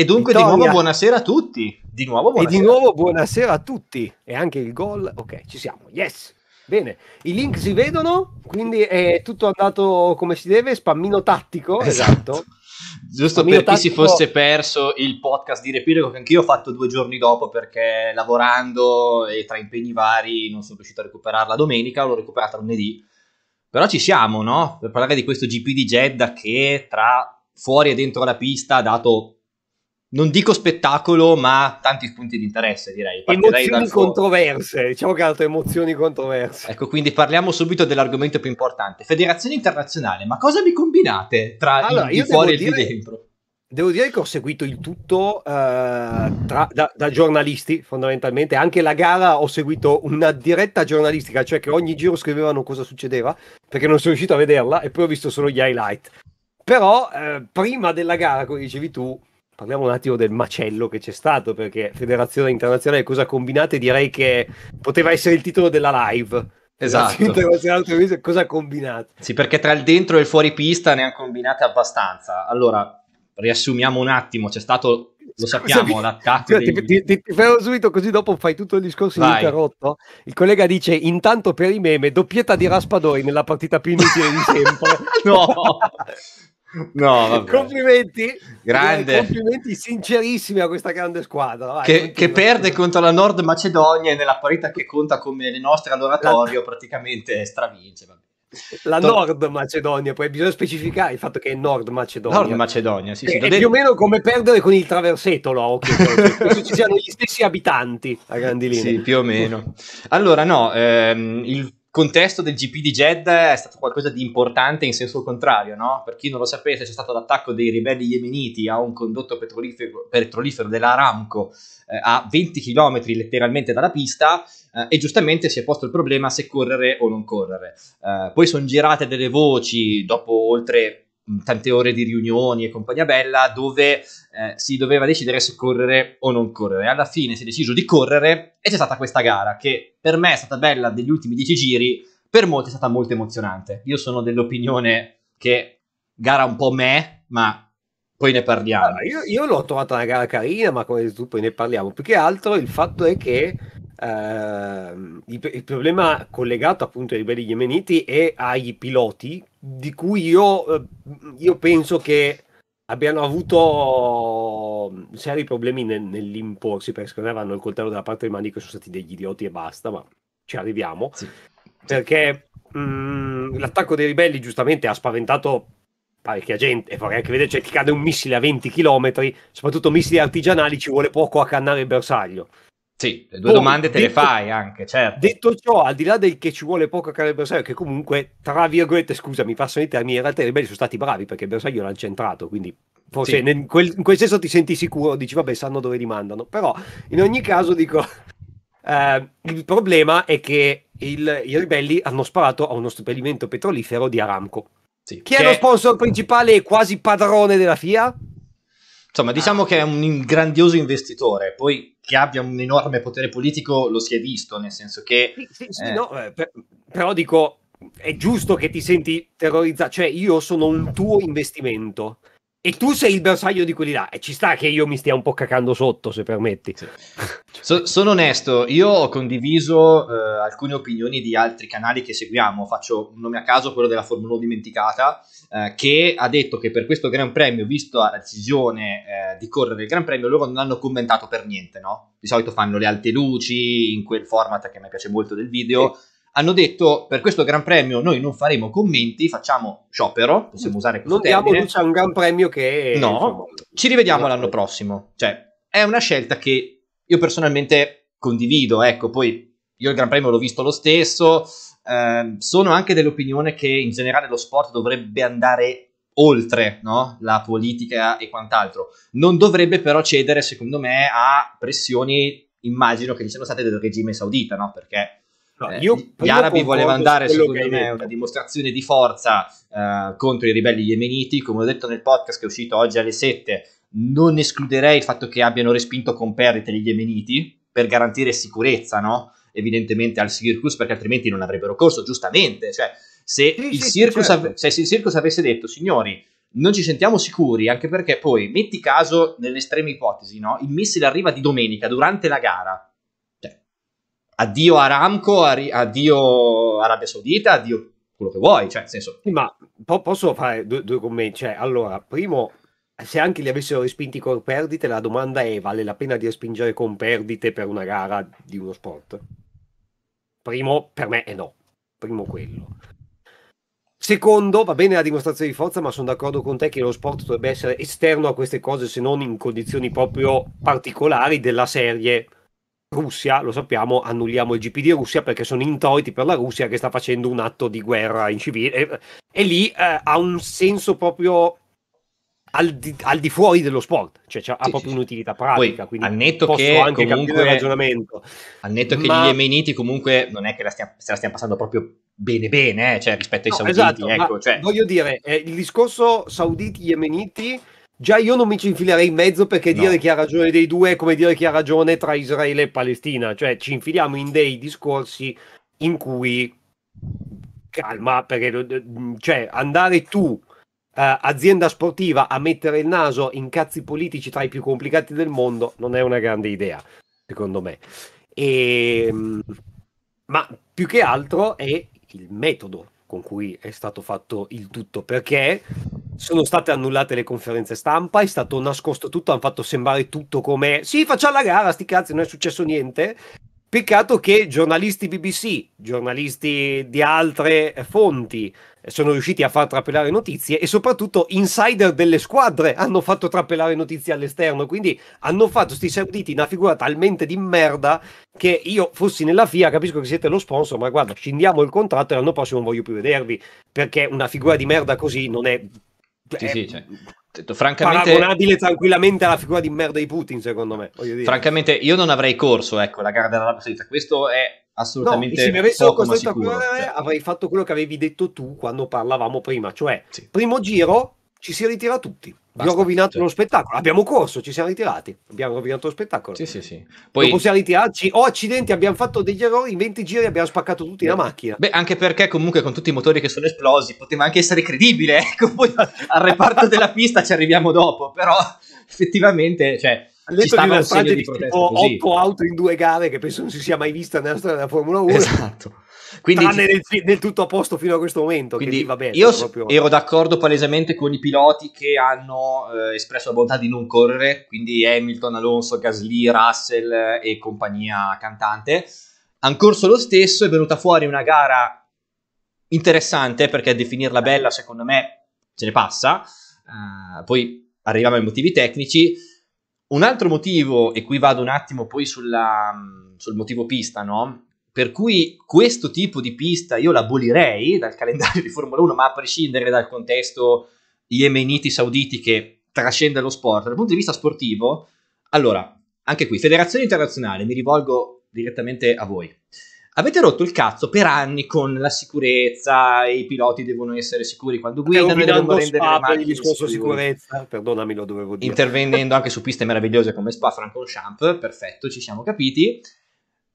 E dunque Vittoria. di nuovo buonasera a tutti. Di nuovo buonasera. E di nuovo buonasera a tutti. E anche il gol. Ok, ci siamo. Yes. Bene, i link si vedono, quindi è tutto andato come si deve, spammino tattico. Esatto. esatto. Giusto spammino per tattico... chi si fosse perso il podcast di Repirico, che anch'io ho fatto due giorni dopo perché lavorando e tra impegni vari non sono riuscito a recuperarla domenica, l'ho recuperata lunedì. Però ci siamo, no? Per parlare di questo GP di Jeddah che tra fuori e dentro la pista ha dato non dico spettacolo, ma tanti spunti di interesse, direi. Partirei emozioni controverse, diciamo che altre emozioni controverse. Ecco, quindi parliamo subito dell'argomento più importante. Federazione internazionale, ma cosa vi combinate tra allora, il fuori e il dire... di dentro? Devo dire che ho seguito il tutto eh, tra, da, da, giornalisti fondamentalmente, anche la gara ho seguito una diretta giornalistica, cioè che ogni giro scrivevano cosa succedeva, perché non sono riuscito a vederla e poi ho visto solo gli highlight. Però eh, prima della gara, come dicevi tu, parliamo un attimo del macello che c'è stato, perché Federazione Internazionale Cosa Combinate direi che poteva essere il titolo della live. Esatto. Cosa combinate? Sì, perché tra il dentro e il fuori pista ne hanno combinate abbastanza. Allora, riassumiamo un attimo, c'è stato lo sappiamo, l'attacco. Sì, dei... ti, ti, ti fermo subito così dopo fai tutto il discorso Vai. ininterrotto. Il collega dice: Intanto per i meme, doppietta di Raspadori nella partita più inutile di sempre. no, No, vabbè. complimenti, grande. Eh, complimenti sincerissimi a questa grande squadra vai, che, che, perde contro la Nord Macedonia e nella parità che conta come le nostre all'oratorio la... praticamente stravince. Vabbè. La Tor- Nord Macedonia, poi bisogna specificare il fatto che è Nord Macedonia. Nord Macedonia, sì, sì. Eh, è, è più o meno come perdere con il traversetolo, no? Okay, cioè, ci siano gli stessi abitanti a grandi linee. Sì, più o meno. Allora, no, ehm, il contesto del GP di Jeddah è stato qualcosa di importante in senso contrario, no? Per chi non lo sapesse, c'è stato l'attacco dei ribelli yemeniti a un condotto petrolifero, petrolifero dell'Aramco eh, a 20 km letteralmente dalla pista eh, e giustamente si è posto il problema se correre o non correre. Eh, poi sono girate delle voci dopo oltre tante ore di riunioni e compagnia bella dove eh, si doveva decidere se correre o non correre. Alla fine si è deciso di correre e c'è stata questa gara che per me è stata bella degli ultimi dieci giri, per molti è stata molto emozionante. Io sono dell'opinione che gara un po' me, ma poi ne parliamo. Allora, io, io, l'ho trovata una gara carina, ma come tu poi ne parliamo. Più che altro il fatto è che eh, il, il, problema collegato appunto ai ribelli yemeniti e ai piloti di cui io, eh, io penso che abbiano avuto mm, seri problemi nel, nell'imporsi perché secondo me vanno il coltello dalla parte delle mani che sono stati degli idioti e basta ma ci arriviamo sì. perché mh, mm, l'attacco dei ribelli giustamente ha spaventato parecchia gente e vorrei anche vedere cioè ti cade un missile a 20 km soprattutto missili artigianali ci vuole poco a cannare il bersaglio sì, le due Poi, domande te detto, le fai anche, certo. Detto ciò, al di là del che ci vuole poco a creare il bersaglio, che comunque, tra virgolette, scusa, mi passano i termini, in realtà i ribelli sono stati bravi perché il bersaglio l'ha centrato, quindi forse sì. in, quel, in, quel, senso ti senti sicuro, dici vabbè, sanno dove li mandano, però in ogni caso dico, eh, il problema è che il, i ribelli hanno sparato a uno stabilimento petrolifero di Aramco. Sì, Chi che... è lo sponsor principale e quasi padrone della FIA? Insomma, diciamo ah, che è un grandioso investitore, poi che abbia un enorme potere politico lo si è visto, nel senso che... Sì, sì, sì eh, no, eh, per, però dico, è giusto che ti senti terrorizzato, cioè io sono un tuo investimento. E tu sei il bersaglio di quelli là e ci sta che io mi stia un po' cacando sotto, se permetti. Sì. So, sono onesto, io ho condiviso eh, alcune opinioni di altri canali che seguiamo, faccio un nome a caso, quello della Formula 1 dimenticata, eh, che ha detto che per questo Gran Premio, visto la decisione eh, di correre il Gran Premio, loro non hanno commentato per niente, no? Di solito fanno le alte luci in quel format che mi piace molto del video. Sì hanno detto per questo Gran Premio noi non faremo commenti, facciamo sciopero, possiamo mm. usare questo non termine. Non diamo un Gran Premio che... No, insomma, ci rivediamo l'anno prossimo. Cioè, è una scelta che io personalmente condivido, ecco, poi io il Gran Premio l'ho visto lo stesso, eh, sono anche dell'opinione che in generale lo sport dovrebbe andare oltre no? la politica e quant'altro. Non dovrebbe però cedere, secondo me, a pressioni, immagino, che gli siano state del regime saudita, no? perché No, eh, io, gli arabi volevano dare, secondo me, una dimostrazione di forza eh, contro i ribelli yemeniti. Come ho detto nel podcast che è uscito oggi alle 7, non escluderei il fatto che abbiano respinto con perdite gli yemeniti per garantire sicurezza, no? evidentemente al Circus, perché altrimenti non avrebbero corso, giustamente. Cioè, se, sì, il, sì, circus certo. av- se il Circus avesse detto, signori, non ci sentiamo sicuri, anche perché poi, metti caso, nell'estrema ipotesi, no? il missile arriva di domenica durante la gara addio Aramco, addio Arabia Saudita, addio quello che vuoi, cioè, nel senso... Ma po- posso fare due, due commenti? Cioè, allora, primo, se anche li avessero respinti con perdite, la domanda è vale la pena di respingere con perdite per una gara di uno sport? Primo, per me è eh, no. Primo quello. Secondo, va bene la dimostrazione di forza, ma sono d'accordo con te che lo sport dovrebbe essere esterno a queste cose, se non in condizioni proprio particolari della serie Russia, lo sappiamo, annulliamo il GP di Russia perché sono introiti per la Russia che sta facendo un atto di guerra in civile. e lì eh, ha un senso proprio al di, al di, fuori dello sport, cioè, cioè sì, ha proprio sì, un'utilità pratica. Poi, quindi a netto posso che anche comunque, il ragionamento. A netto che ma... gli Yemeniti comunque non è che la stiamo, se la stiamo passando proprio bene bene, eh, cioè, rispetto ai no, sauditi. Esatto, ecco, cioè... Voglio dire, eh, il discorso sauditi-yemeniti Già io non mi ci infilerei in mezzo perché no. dire chi ha ragione dei due è come dire chi ha ragione tra Israele e Palestina, cioè ci infiliamo in dei discorsi in cui calma, perché cioè, andare tu, eh, azienda sportiva, a mettere il naso in cazzi politici tra i più complicati del mondo non è una grande idea, secondo me. E, ehm, ma più che altro è il metodo con cui è stato fatto il tutto perché sono state annullate le conferenze stampa, è stato nascosto tutto, hanno fatto sembrare tutto come sì, facciamo la gara, sti cazzi, non è successo niente. Peccato che giornalisti BBC, giornalisti di altre fonti sono riusciti a far trapelare notizie e soprattutto insider delle squadre hanno fatto trapelare notizie all'esterno, quindi hanno fatto sti sauditi una figura talmente di merda che io fossi nella FIA, capisco che siete lo sponsor, ma guarda, scendiamo il contratto e l'anno prossimo non voglio più vedervi, perché una figura di merda così non è... Sì, è... sì, cioè, detto, francamente, paragonabile tranquillamente alla figura di merda di Putin, secondo me. Francamente, io non avrei corso, ecco, la gara dell'Arabia Saudita. Questo è assolutamente no, se mi avessero costretto a correre, cioè. avrei fatto quello che avevi detto tu quando parlavamo prima, cioè sì. primo giro ci si ritira tutti. Abbiamo rovinato lo spettacolo. Abbiamo corso, ci siamo ritirati. Abbiamo rovinato lo spettacolo. Sì, sì, sì. Poi Dopo siamo ritirati. Oh, accidenti, abbiamo fatto degli errori. In 20 giri abbiamo spaccato tutti beh, la macchina. Beh, anche perché comunque con tutti i motori che sono esplosi poteva anche essere credibile. Ecco, poi al reparto della pista ci arriviamo dopo. Però effettivamente, cioè, ci stava un segno di, di protesta. 8 auto in due gare che penso non si sia mai vista nella storia della Formula 1. Esatto quindi, tranne nel, nel, tutto a posto fino a questo momento. Quindi, va bene, io proprio... ero d'accordo palesemente con i piloti che hanno eh, espresso la volontà di non correre, quindi Hamilton, Alonso, Gasly, Russell eh, e compagnia cantante. Hanno lo stesso, è venuta fuori una gara interessante perché a definirla bella, secondo me, ce ne passa. Uh, poi arriviamo ai motivi tecnici. Un altro motivo, e qui vado un attimo poi sulla, mm, sul motivo pista, no? Per cui questo tipo di pista io l'abolirei dal calendario di Formula 1, ma a prescindere dal contesto iemeniti sauditi che trascende lo sport. Dal punto di vista sportivo, allora, anche qui, Federazione Internazionale, mi rivolgo direttamente a voi. Avete rotto il cazzo per anni con la sicurezza, i piloti devono essere sicuri quando guidano, devono rendere Spa, le macchine il discorso sicurezza, perdonami lo dovevo dire. Intervenendo anche su piste meravigliose come Spa Francorchamps, perfetto, ci siamo capiti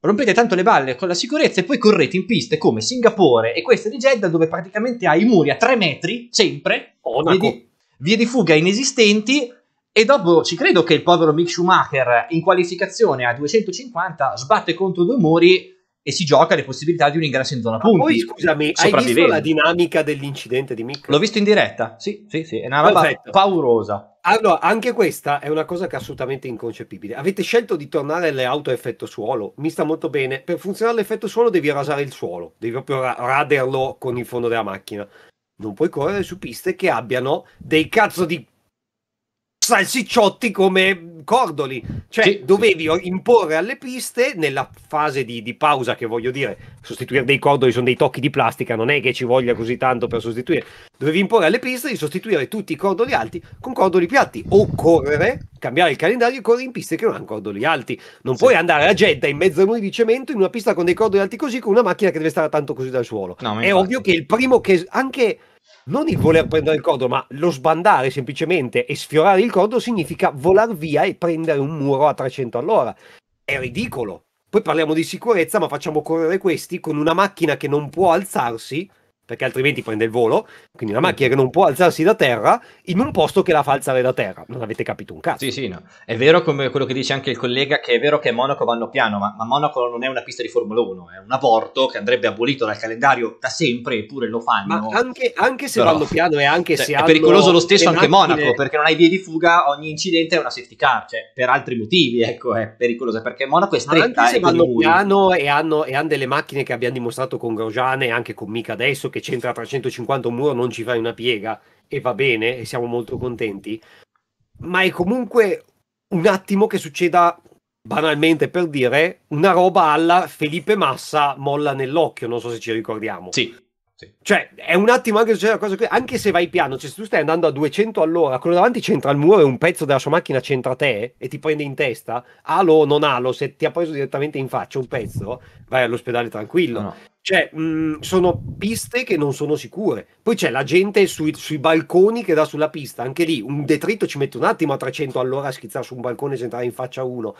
rompete tanto le balle con la sicurezza e poi correte in piste come Singapore e questa di Jeddah dove praticamente hai i muri a 3 metri, sempre, vie di, vie di, fuga inesistenti e dopo ci credo che il povero Mick Schumacher in qualificazione a 250 sbatte contro due muri e si gioca le possibilità di un ingresso in zona punti. Ma poi scusami, hai visto la dinamica dell'incidente di Mick? L'ho visto in diretta, sì, sì, sì, è una roba Perfetto. paurosa. Allora, anche questa è una cosa che è assolutamente inconcepibile. Avete scelto di tornare alle auto a effetto suolo, mi sta molto bene. Per funzionare l'effetto suolo devi rasare il suolo, devi proprio raderlo con il fondo della macchina. Non puoi correre su piste che abbiano dei cazzo di salsicciotti come cordoli. Cioè, sì, dovevi sì. imporre alle piste nella fase di, di, pausa, che voglio dire, sostituire dei cordoli sono dei tocchi di plastica, non è che ci voglia così tanto per sostituire. Dovevi imporre alle piste di sostituire tutti i cordoli alti con cordoli piatti o correre cambiare il calendario e con in piste che non hanno cordoli alti. Non sì. puoi andare a Jeddah in mezzo a noi di cemento in una pista con dei cordoli alti così con una macchina che deve stare tanto così dal suolo. No, è ovvio che il primo che anche non il voler prendere il cordolo, ma lo sbandare semplicemente e sfiorare il cordolo significa volar via e prendere un muro a 300 all'ora. È ridicolo. Poi parliamo di sicurezza, ma facciamo correre questi con una macchina che non può alzarsi perché altrimenti prende il volo. Quindi una macchina che non può alzarsi da terra in un posto che la fa alzare da terra. Non avete capito un cazzo. Sì, sì, no. È vero come quello che dice anche il collega, che è vero che a Monaco vanno piano, ma, ma Monaco non è una pista di Formula 1, è un aborto che andrebbe abolito dal calendario da sempre, eppure lo fanno. Ma anche, anche se Però, vanno piano e anche cioè, se È pericoloso lo stesso anche macchine... Monaco, perché non hai vie di fuga, ogni incidente è una safety car, cioè per altri motivi, ecco, è pericoloso, perché Monaco è stretta. Ma anche se eh, vanno piano e hanno, e hanno delle macchine che abbiamo dimostrato con Grosjean e anche con Mica adesso, che c'entra 350 un muro non ci fai una piega e va bene e siamo molto contenti, ma è comunque un attimo che succeda banalmente per dire una roba alla Felipe Massa molla nell'occhio, non so se ci ricordiamo. Sì. Cioè, è un attimo anche succede una cosa che anche se vai piano, cioè se tu stai andando a 200 all'ora, quello davanti c'entra il muro e un pezzo della sua macchina c'entra te e ti prende in testa, alo o non alo, se ti ha preso direttamente in faccia un pezzo, vai all'ospedale tranquillo. No. Cioè, mh, mm, sono piste che non sono sicure. Poi c'è la gente sui, sui, balconi che dà sulla pista, anche lì un detrito ci mette un attimo a 300 all'ora a schizzare su un balcone e centrare in faccia uno.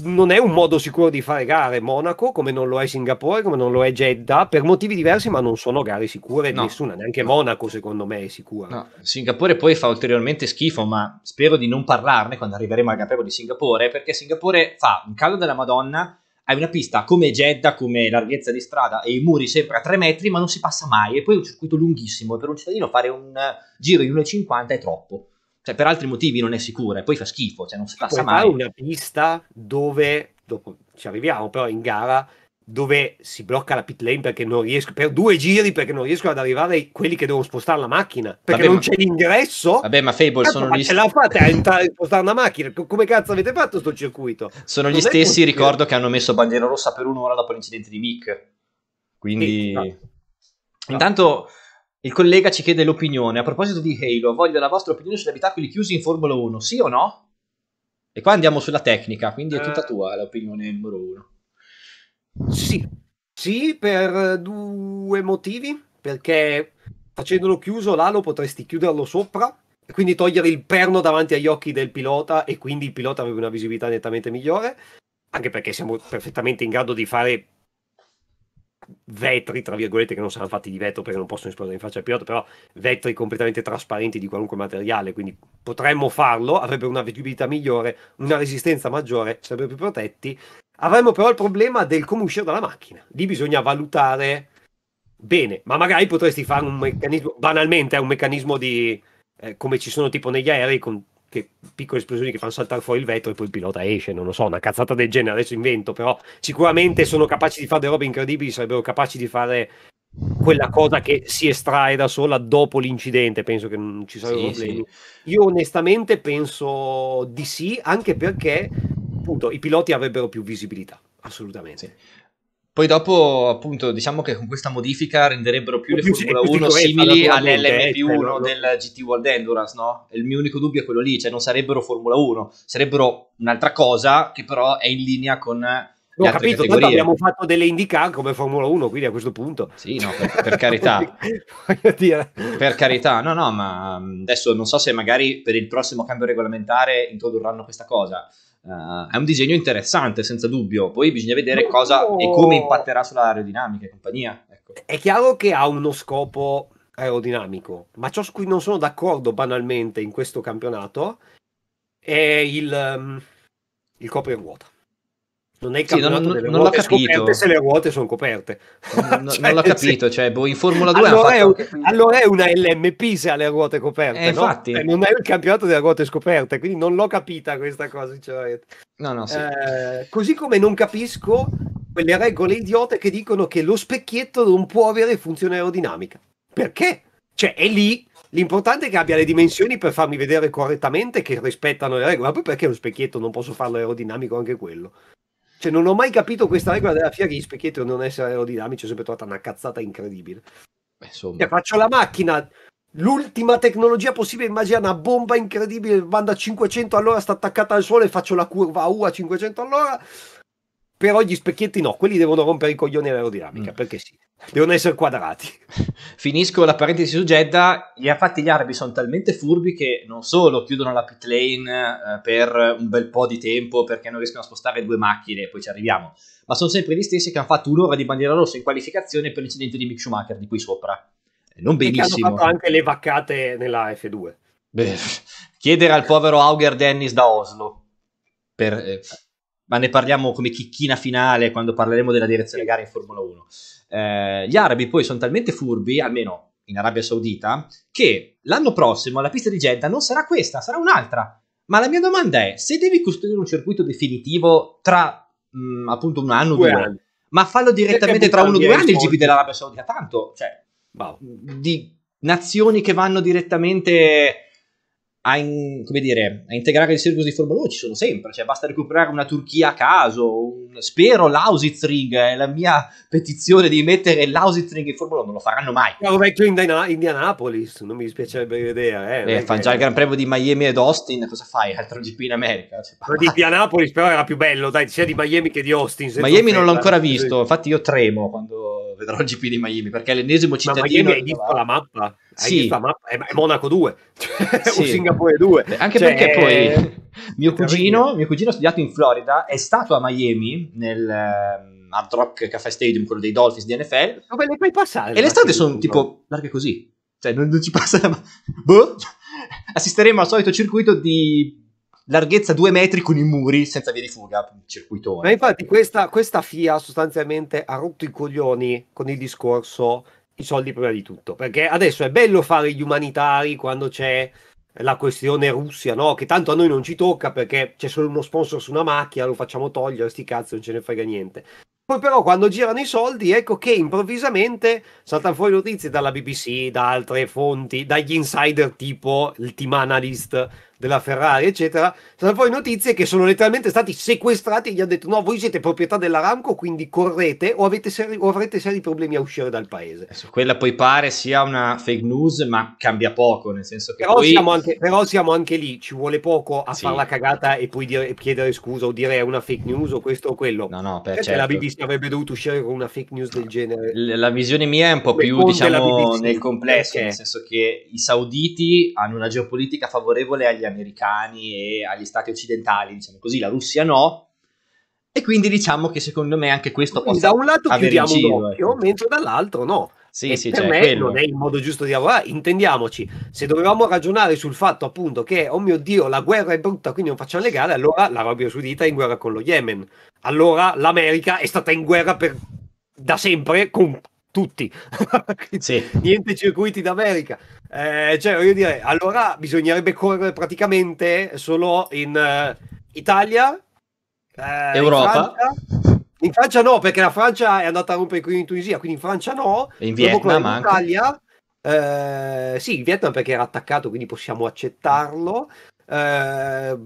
Non è un modo sicuro di fare gare Monaco, come non lo è Singapore, come non lo è Jeddah, per motivi diversi, ma non sono gare sicure no. nessuna, neanche Monaco secondo me è sicura. No. Singapore poi fa ulteriormente schifo, ma spero di non parlarne quando arriveremo al Gran di Singapore, perché Singapore fa un caldo della Madonna hai una pista come Jeddah, come larghezza di strada e i muri sempre a 3 metri, ma non si passa mai. E poi è un circuito lunghissimo. Per un cittadino fare un eh, giro in 1,50 è troppo. Cioè, per altri motivi non è sicuro, e poi fa schifo, cioè non si passa poi mai. Poi una pista dove, dopo ci arriviamo, però in gara dove si blocca la pit lane perché non riesco per due giri perché non riesco ad arrivare quelli che devono spostare la macchina perché vabbè, non ma... c'è l'ingresso vabbè ma Fable cazzo, ah, sono ma gli ce la fate a entrare e spostare una macchina come cazzo avete fatto sto circuito sono non gli stessi ricordo che hanno messo bandiera rossa per un'ora dopo l'incidente di Mick quindi sì, esatto. Esatto. intanto il collega ci chiede l'opinione a proposito di Halo voglio la vostra opinione sugli abitacoli chiusi in Formula 1 sì o no? e qua andiamo sulla tecnica quindi è tutta eh. tua l'opinione numero 1 sì, sì, per due motivi. Perché facendolo chiuso l'alo potresti chiuderlo sopra e quindi togliere il perno davanti agli occhi del pilota e quindi il pilota avrebbe una visibilità nettamente migliore. Anche perché siamo perfettamente in grado di fare vetri, tra virgolette, che non saranno fatti di vetro perché non possono esplodere in faccia al pilota, però vetri completamente trasparenti di qualunque materiale, quindi potremmo farlo, avrebbero una visibilità migliore, una resistenza maggiore, sarebbero più protetti Avremmo però il problema del come uscire dalla macchina. Lì bisogna valutare bene, ma magari potresti fare un meccanismo, banalmente è un meccanismo di eh, come ci sono tipo negli aerei con che, piccole esplosioni che fanno saltare fuori il vetro e poi il pilota esce, non lo so, una cazzata del genere, adesso invento, però sicuramente sono capaci di fare delle robe incredibili, sarebbero capaci di fare quella cosa che si estrae da sola dopo l'incidente, penso che non ci sarebbero sì, problemi. Sì. Io onestamente penso di sì, anche perché appunto i piloti avrebbero più visibilità, assolutamente. Sì. Poi dopo, appunto, diciamo che con questa modifica renderebbero più o le Formula 1 simili all'LMP1 no? del GT World Endurance, no? Il mio unico dubbio è quello lì, cioè non sarebbero Formula 1, sarebbero un'altra cosa che però è in linea con le no, capito, categorie. abbiamo fatto delle IndyCar come Formula 1, quindi a questo punto... Sì, no, per, per carità. per carità, no, no, ma mm, adesso non so se magari per il prossimo cambio regolamentare introdurranno questa cosa. Uh, è un disegno interessante, senza dubbio. Poi bisogna vedere no. cosa e come impatterà sull'aerodinamica e compagnia. Ecco. È chiaro che ha uno scopo aerodinamico, ma ciò su cui non sono d'accordo banalmente in questo campionato è il, um, il copri ruota. Non è capito, sì, non, delle non ruote scoperte se le ruote sono coperte. Non, cioè, non l'ho capito, se... cioè, boh, in Formula 2 allora, fatto... è un, allora, è una LMP se ha le ruote coperte, eh, no? infatti. Eh, non è il campionato delle ruote scoperte, quindi non l'ho capita questa cosa, sinceramente. No, no, sì. eh, così come non capisco quelle regole idiote che dicono che lo specchietto non può avere funzione aerodinamica. Perché? Cioè, è lì L'importante è che abbia le dimensioni per farmi vedere correttamente che rispettano le regole, ma poi perché lo specchietto non posso farlo aerodinamico anche quello? Cioè, non ho mai capito questa regola della FIA che gli specchietti non essere aerodinamici, ho sempre trovata una cazzata incredibile. Insomma. Cioè, faccio la macchina, l'ultima tecnologia possibile, immagina una bomba incredibile, manda a 500 all'ora, sta attaccata al suolo e faccio la curva U a 500 all'ora però gli specchietti no, quelli devono rompere i coglioni all'aerodinamica, mm. perché sì, devono essere quadrati. Finisco la parentesi su Jeddah, gli, infatti gli arabi sono talmente furbi che non solo chiudono la pit lane eh, per un bel po' di tempo perché non riescono a spostare due macchine, e poi ci arriviamo, ma sono sempre gli stessi che hanno fatto un'ora di bandiera rossa in qualificazione per l'incidente di Mick Schumacher di qui sopra. Eh, non benissimo. E hanno fatto anche le vaccate nella F2. Beh, chiedere al povero Auger Dennis da Oslo. Per, eh, ma ne parliamo come chicchina finale quando parleremo della direzione gara in Formula 1. Eh, gli arabi poi sono talmente furbi, almeno in Arabia Saudita, che l'anno prossimo la pista di Jeddah non sarà questa, sarà un'altra. Ma la mia domanda è, se devi costruire un circuito definitivo tra mh, mm, appunto un anno o due, due anni, ma fallo direttamente tra uno o due anni il GP dell'Arabia Saudita, tanto, cioè, wow. di nazioni che vanno direttamente a, in, dire, a, integrare il circus di Formula 1 ci sono sempre, cioè basta recuperare una Turchia a caso, un, spero l'Ausitring, è la mia petizione di mettere l'Ausitring in Formula 1, non lo faranno mai. Caro vecchio Indiana, Indianapolis, non mi dispiacerebbe l'idea. Eh, eh fa già il Gran Premio di Miami ed Austin, cosa fai? Altro GP in America. Cioè, di Indianapolis però era più bello, dai, sia di Miami che di Austin. Miami non l'ho ancora visto, infatti io tremo quando vedrò il GP di Miami perché è l'ennesimo cittadino. Ma hai visto la mappa? Hai sì. visto la mappa? Eh, è Monaco 2, cioè, sì. o Singapore 2. Anche cioè, perché poi eh, mio cugino, mio cugino ha studiato in Florida, è stato a Miami nel. Ehm, Hard Rock Cafe Stadium, quello dei Dolphins di NFL. Dove le puoi passare? E le strade sono uno. tipo larghe così, cioè non, non ci passa. Ma... boh. Assisteremo al solito circuito di larghezza due metri con i muri senza via di fuga, circuitone. Ma infatti questa, questa FIA sostanzialmente ha rotto i coglioni con il discorso i soldi prima di tutto, perché adesso è bello fare gli umanitari quando c'è la questione Russia, no? Che tanto a noi non ci tocca perché c'è solo uno sponsor su una macchina, lo facciamo togliere, sti cazzi, non ce ne frega niente. Poi però quando girano i soldi, ecco che improvvisamente saltano fuori notizie dalla BBC, da altre fonti, dagli insider tipo il team analyst della Ferrari, eccetera, sono poi notizie che sono letteralmente stati sequestrati e gli hanno detto no, voi siete proprietà dell'Aramco, quindi correte o, seri, o avrete seri problemi a uscire dal paese. Adesso, quella poi pare sia una fake news, ma cambia poco, nel senso che... Però, poi... siamo, anche, però siamo, anche, lì, ci vuole poco a sì. fare la cagata e poi dire, chiedere scusa o dire è una fake news o questo o quello. No, no, per certo. la BBC avrebbe dovuto uscire con una fake news del genere. La visione mia è un po' più, diciamo, nel complesso, perché? nel senso che i sauditi hanno una geopolitica favorevole agli americani e agli stati occidentali, diciamo così, la Russia no. E quindi diciamo che secondo me anche questo quindi possa Da un lato chiudiamo l'occhio, ecco. mentre dall'altro no. Sì, sì, per cioè, me quello. non è il modo giusto di lavorare, intendiamoci. Se dovevamo ragionare sul fatto appunto che, oh mio Dio, la guerra è brutta, quindi non facciamo le gare, allora l'Arabia Saudita è in guerra con lo Yemen. Allora l'America è stata in guerra per, da sempre con tutti, sì. niente circuiti d'America. Eh, cioè, voglio dire, allora bisognerebbe correre praticamente solo in uh, Italia, eh, Europa. In Francia. in Francia, no, perché la Francia è andata a rompere qui in Tunisia, quindi in Francia no. In Vietnam in Italia, eh, sì, in Vietnam perché era attaccato, quindi possiamo accettarlo. Eh,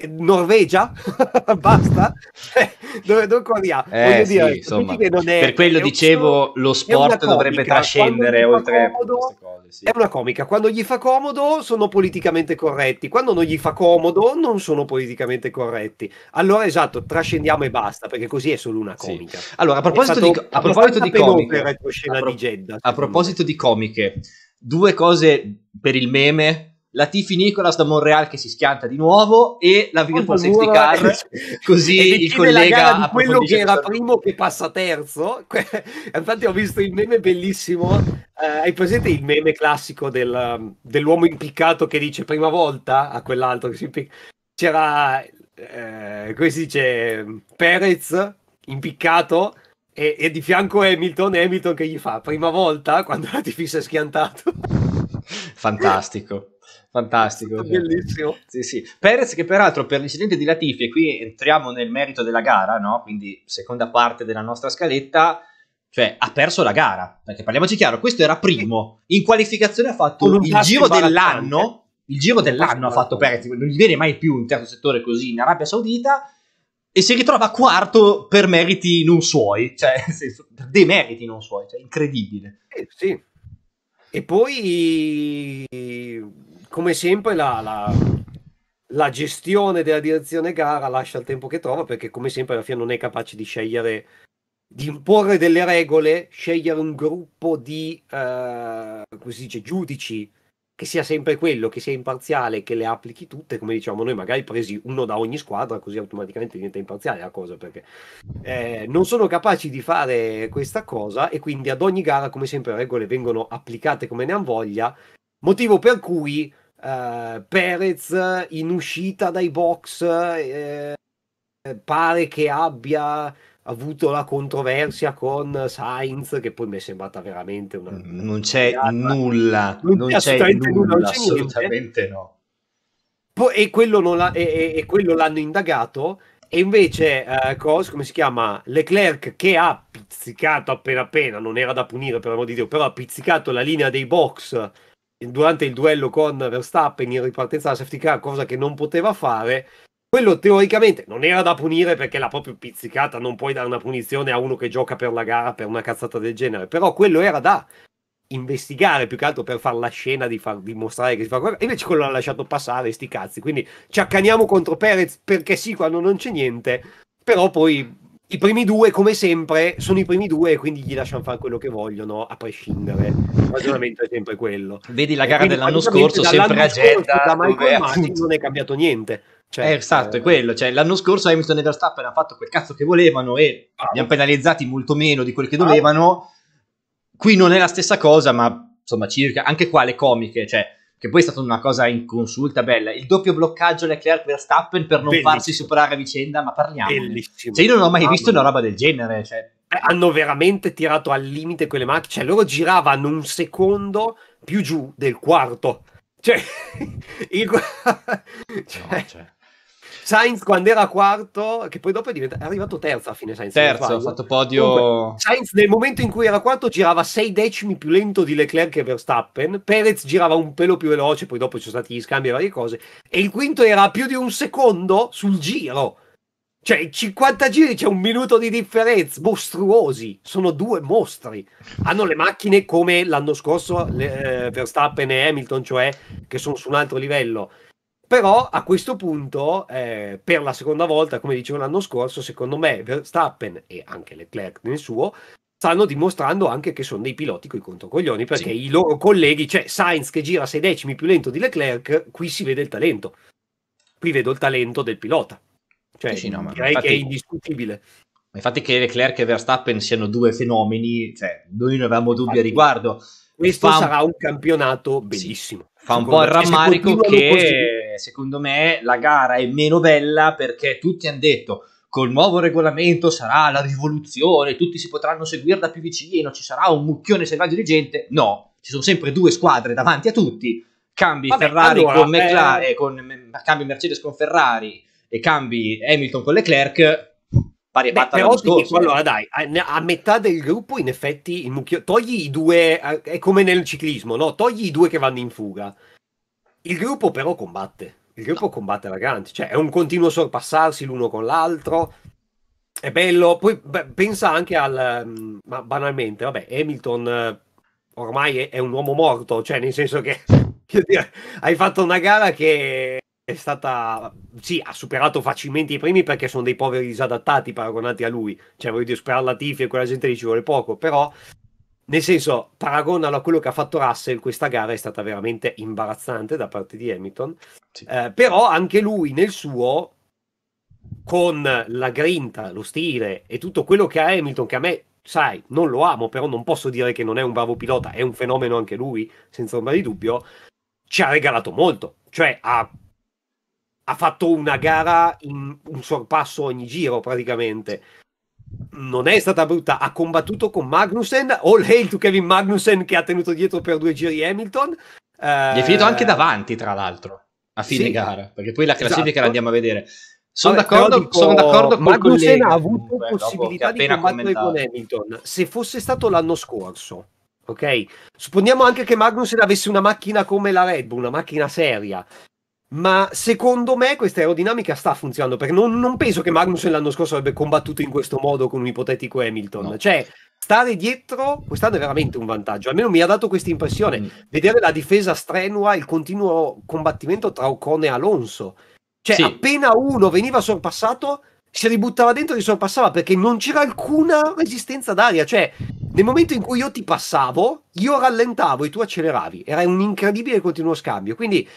eh, Norvegia? Basta? Cioè, dove, dove corriamo? Eh, sì, dire, insomma, è, per quello dicevo, lo sport dovrebbe trascendere oltre comodo, queste cose. Sì. È una comica. Quando gli fa comodo sono politicamente corretti, quando non gli fa comodo non sono politicamente corretti. Allora, esatto, trascendiamo e basta, perché così è solo una comica. Sì. Allora, a proposito di, a proposito di comiche, a, pro- di Jeddah, a proposito me. di comiche, due cose per il meme la Tiffy Nicolas da Monreal che si schianta di nuovo e la Virtual Safety Car così il collega la quello che era primo che passa terzo infatti ho visto il meme bellissimo eh, hai presente il meme classico del, um, dell'uomo impiccato che dice prima volta a quell'altro impic... c'era eh, come si dice Perez impiccato e, e, di fianco Hamilton Hamilton che gli fa prima volta quando la Tiffy si è schiantato fantastico fantastico. Bellissimo. Sì, sì. Perez che peraltro per l'incidente di Latifi, e qui entriamo nel merito della gara, no? quindi seconda parte della nostra scaletta, cioè ha perso la gara, perché parliamoci chiaro, questo era primo, in qualificazione ha fatto il giro dell'anno, il giro dell'anno ha fatto Perez, non gli viene mai più un terzo settore così in Arabia Saudita, e si ritrova quarto per meriti non suoi, cioè per dei meriti non suoi, cioè incredibile. Eh, sì. E poi come sempre la, la, la, gestione della direzione gara lascia il tempo che trova perché come sempre alla fine non è capace di scegliere di imporre delle regole, scegliere un gruppo di eh, come si dice, giudici che sia sempre quello, che sia imparziale, che le applichi tutte, come diciamo noi, magari presi uno da ogni squadra, così automaticamente diventa imparziale la cosa, perché eh, non sono capaci di fare questa cosa e quindi ad ogni gara, come sempre, le regole vengono applicate come ne hanno voglia, motivo per cui Uh, Perez in uscita dai box eh, pare che abbia avuto la controversia con Sainz che poi mi è sembrata veramente una mm, non c'è una... nulla non, non c'è, c'è nulla, nulla assolutamente no poi, e, quello l'ha, e, e, quello l'hanno indagato e invece eh, Cos, come si chiama Leclerc che ha pizzicato appena appena non era da punire per amor di Dio però ha pizzicato la linea dei box durante il duello con Verstappen in ripartenza dalla safety car, cosa che non poteva fare. Quello teoricamente non era da punire perché l'ha proprio pizzicata, non puoi dare una punizione a uno che gioca per la gara per una cazzata del genere, però quello era da investigare più che altro per fare la scena di far dimostrare che si fa qualcosa, invece quello l'ha lasciato passare, sti cazzi, quindi ci accaniamo contro Perez perché sì quando non c'è niente, però poi i primi due, come sempre, sono i primi due, quindi gli lasciano fare quello che vogliono, a prescindere. Il ragionamento è sempre quello. Vedi la eh, gara dell'anno scorso, sempre a Jeddah. Da Michael Martin non è cambiato niente. Cioè, eh, esatto, è eh, quello. Cioè, l'anno scorso Hamilton e Verstappen hanno fatto quel cazzo che volevano e ah, li hanno penalizzati molto meno di quel che ah. dovevano. Ah, Qui non è la stessa cosa, ma insomma, circa. Anche qua le comiche, cioè che poi è stata una cosa inconsulta bella, il doppio bloccaggio Leclerc-Verstappen per non Bellissimo. farsi superare a vicenda, ma parliamo. Cioè io non ho mai ah, visto no. una roba del genere, cioè... Eh, hanno veramente tirato al limite quelle macchine, cioè loro giravano un secondo più giù del quarto. Cioè, il... cioè... No, cioè, cioè. Sainz quando era quarto, che poi dopo è, diventato, è arrivato terzo a fine Sainz. Terzo, ha fatto podio. Comunque, Sainz nel momento in cui era quarto girava sei decimi più lento di Leclerc e Verstappen, Perez girava un pelo più veloce, poi dopo ci sono stati gli scambi e varie cose, e il quinto era a più di un secondo sul giro. Cioè, 50 giri c'è un minuto di differenza, mostruosi, sono due mostri. Hanno le macchine come l'anno scorso le, eh, Verstappen e Hamilton, cioè che sono su un altro livello. Però a questo punto, eh, per la seconda volta, come dicevo l'anno scorso, secondo me Verstappen e anche Leclerc nel suo stanno dimostrando anche che sono dei piloti coi controcoglioni perché sì. i loro colleghi, cioè Sainz che gira sei decimi più lento di Leclerc, qui si vede il talento. Qui vedo il talento del pilota. Cioè, sì, sì, no, direi infatti, che è indiscutibile. Infatti che Leclerc e Verstappen siano due fenomeni, cioè, noi non avevamo dubbi infatti, a riguardo. Questo fa... sarà un campionato bellissimo. fa un po' il rammarico che secondo me la gara è meno bella perché tutti hanno detto col nuovo regolamento sarà la rivoluzione, tutti si potranno seguire da più vicino, ci sarà un mucchione selvaggio di gente. No, ci sono sempre due squadre davanti a tutti. Cambi Vabbè, Ferrari allora, con McLaren, eh... con, eh, cambi Mercedes con Ferrari e cambi Hamilton con Leclerc. Pari Beh, però scorso, allora dai, a, a, metà del gruppo in effetti il mucchio, togli i due, eh, è come nel ciclismo, no? togli i due che vanno in fuga il gruppo però combatte, il gruppo no. combatte Grande. cioè è un continuo sorpassarsi l'uno con l'altro. È bello, poi beh, pensa anche al mm, ma banalmente, vabbè, Hamilton eh, ormai è, è un uomo morto, cioè nel senso che dire, hai fatto una gara che è stata sì, ha superato facilmente i primi perché sono dei poveri disadattati paragonati a lui, cioè voglio dire, superare la Tifi e quella gente lì ci vuole poco, però nel senso, paragonalo a quello che ha fatto Russell, questa gara è stata veramente imbarazzante da parte di Hamilton. Sì. Eh, però anche lui nel suo, con la grinta, lo stile e tutto quello che ha Hamilton, che a me, sai, non lo amo, però non posso dire che non è un bravo pilota, è un fenomeno anche lui, senza ombra di dubbio, ci ha regalato molto. Cioè, ha, ha fatto una gara in un sorpasso ogni giro praticamente non è stata brutta, ha combattuto con Magnussen, all hail to Kevin Magnussen che ha tenuto dietro per due giri Hamilton. Eh... Gli è finito eh, anche davanti, tra l'altro, a fine sì, gara, perché poi la esatto. classifica esatto. la andiamo a vedere. Sono d'accordo, dico, sono d'accordo Magnussen ha avuto Beh, possibilità di combattere con Hamilton, se fosse stato l'anno scorso. Ok, supponiamo anche che Magnussen avesse una macchina come la Red Bull, una macchina seria, ma secondo me questa aerodinamica sta funzionando perché non, non penso che Magnussen l'anno scorso avrebbe combattuto in questo modo con un ipotetico Hamilton. No. Cioè, stare dietro quest'anno è veramente un vantaggio. Almeno mi ha dato questa impressione. Mm. Vedere la difesa strenua, il continuo combattimento tra Ocon e Alonso. Cioè, sì. appena uno veniva sorpassato, si ributtava dentro e sorpassava perché non c'era alcuna resistenza d'aria. Cioè, nel momento in cui io ti passavo, io rallentavo e tu acceleravi. Era un incredibile continuo scambio. Quindi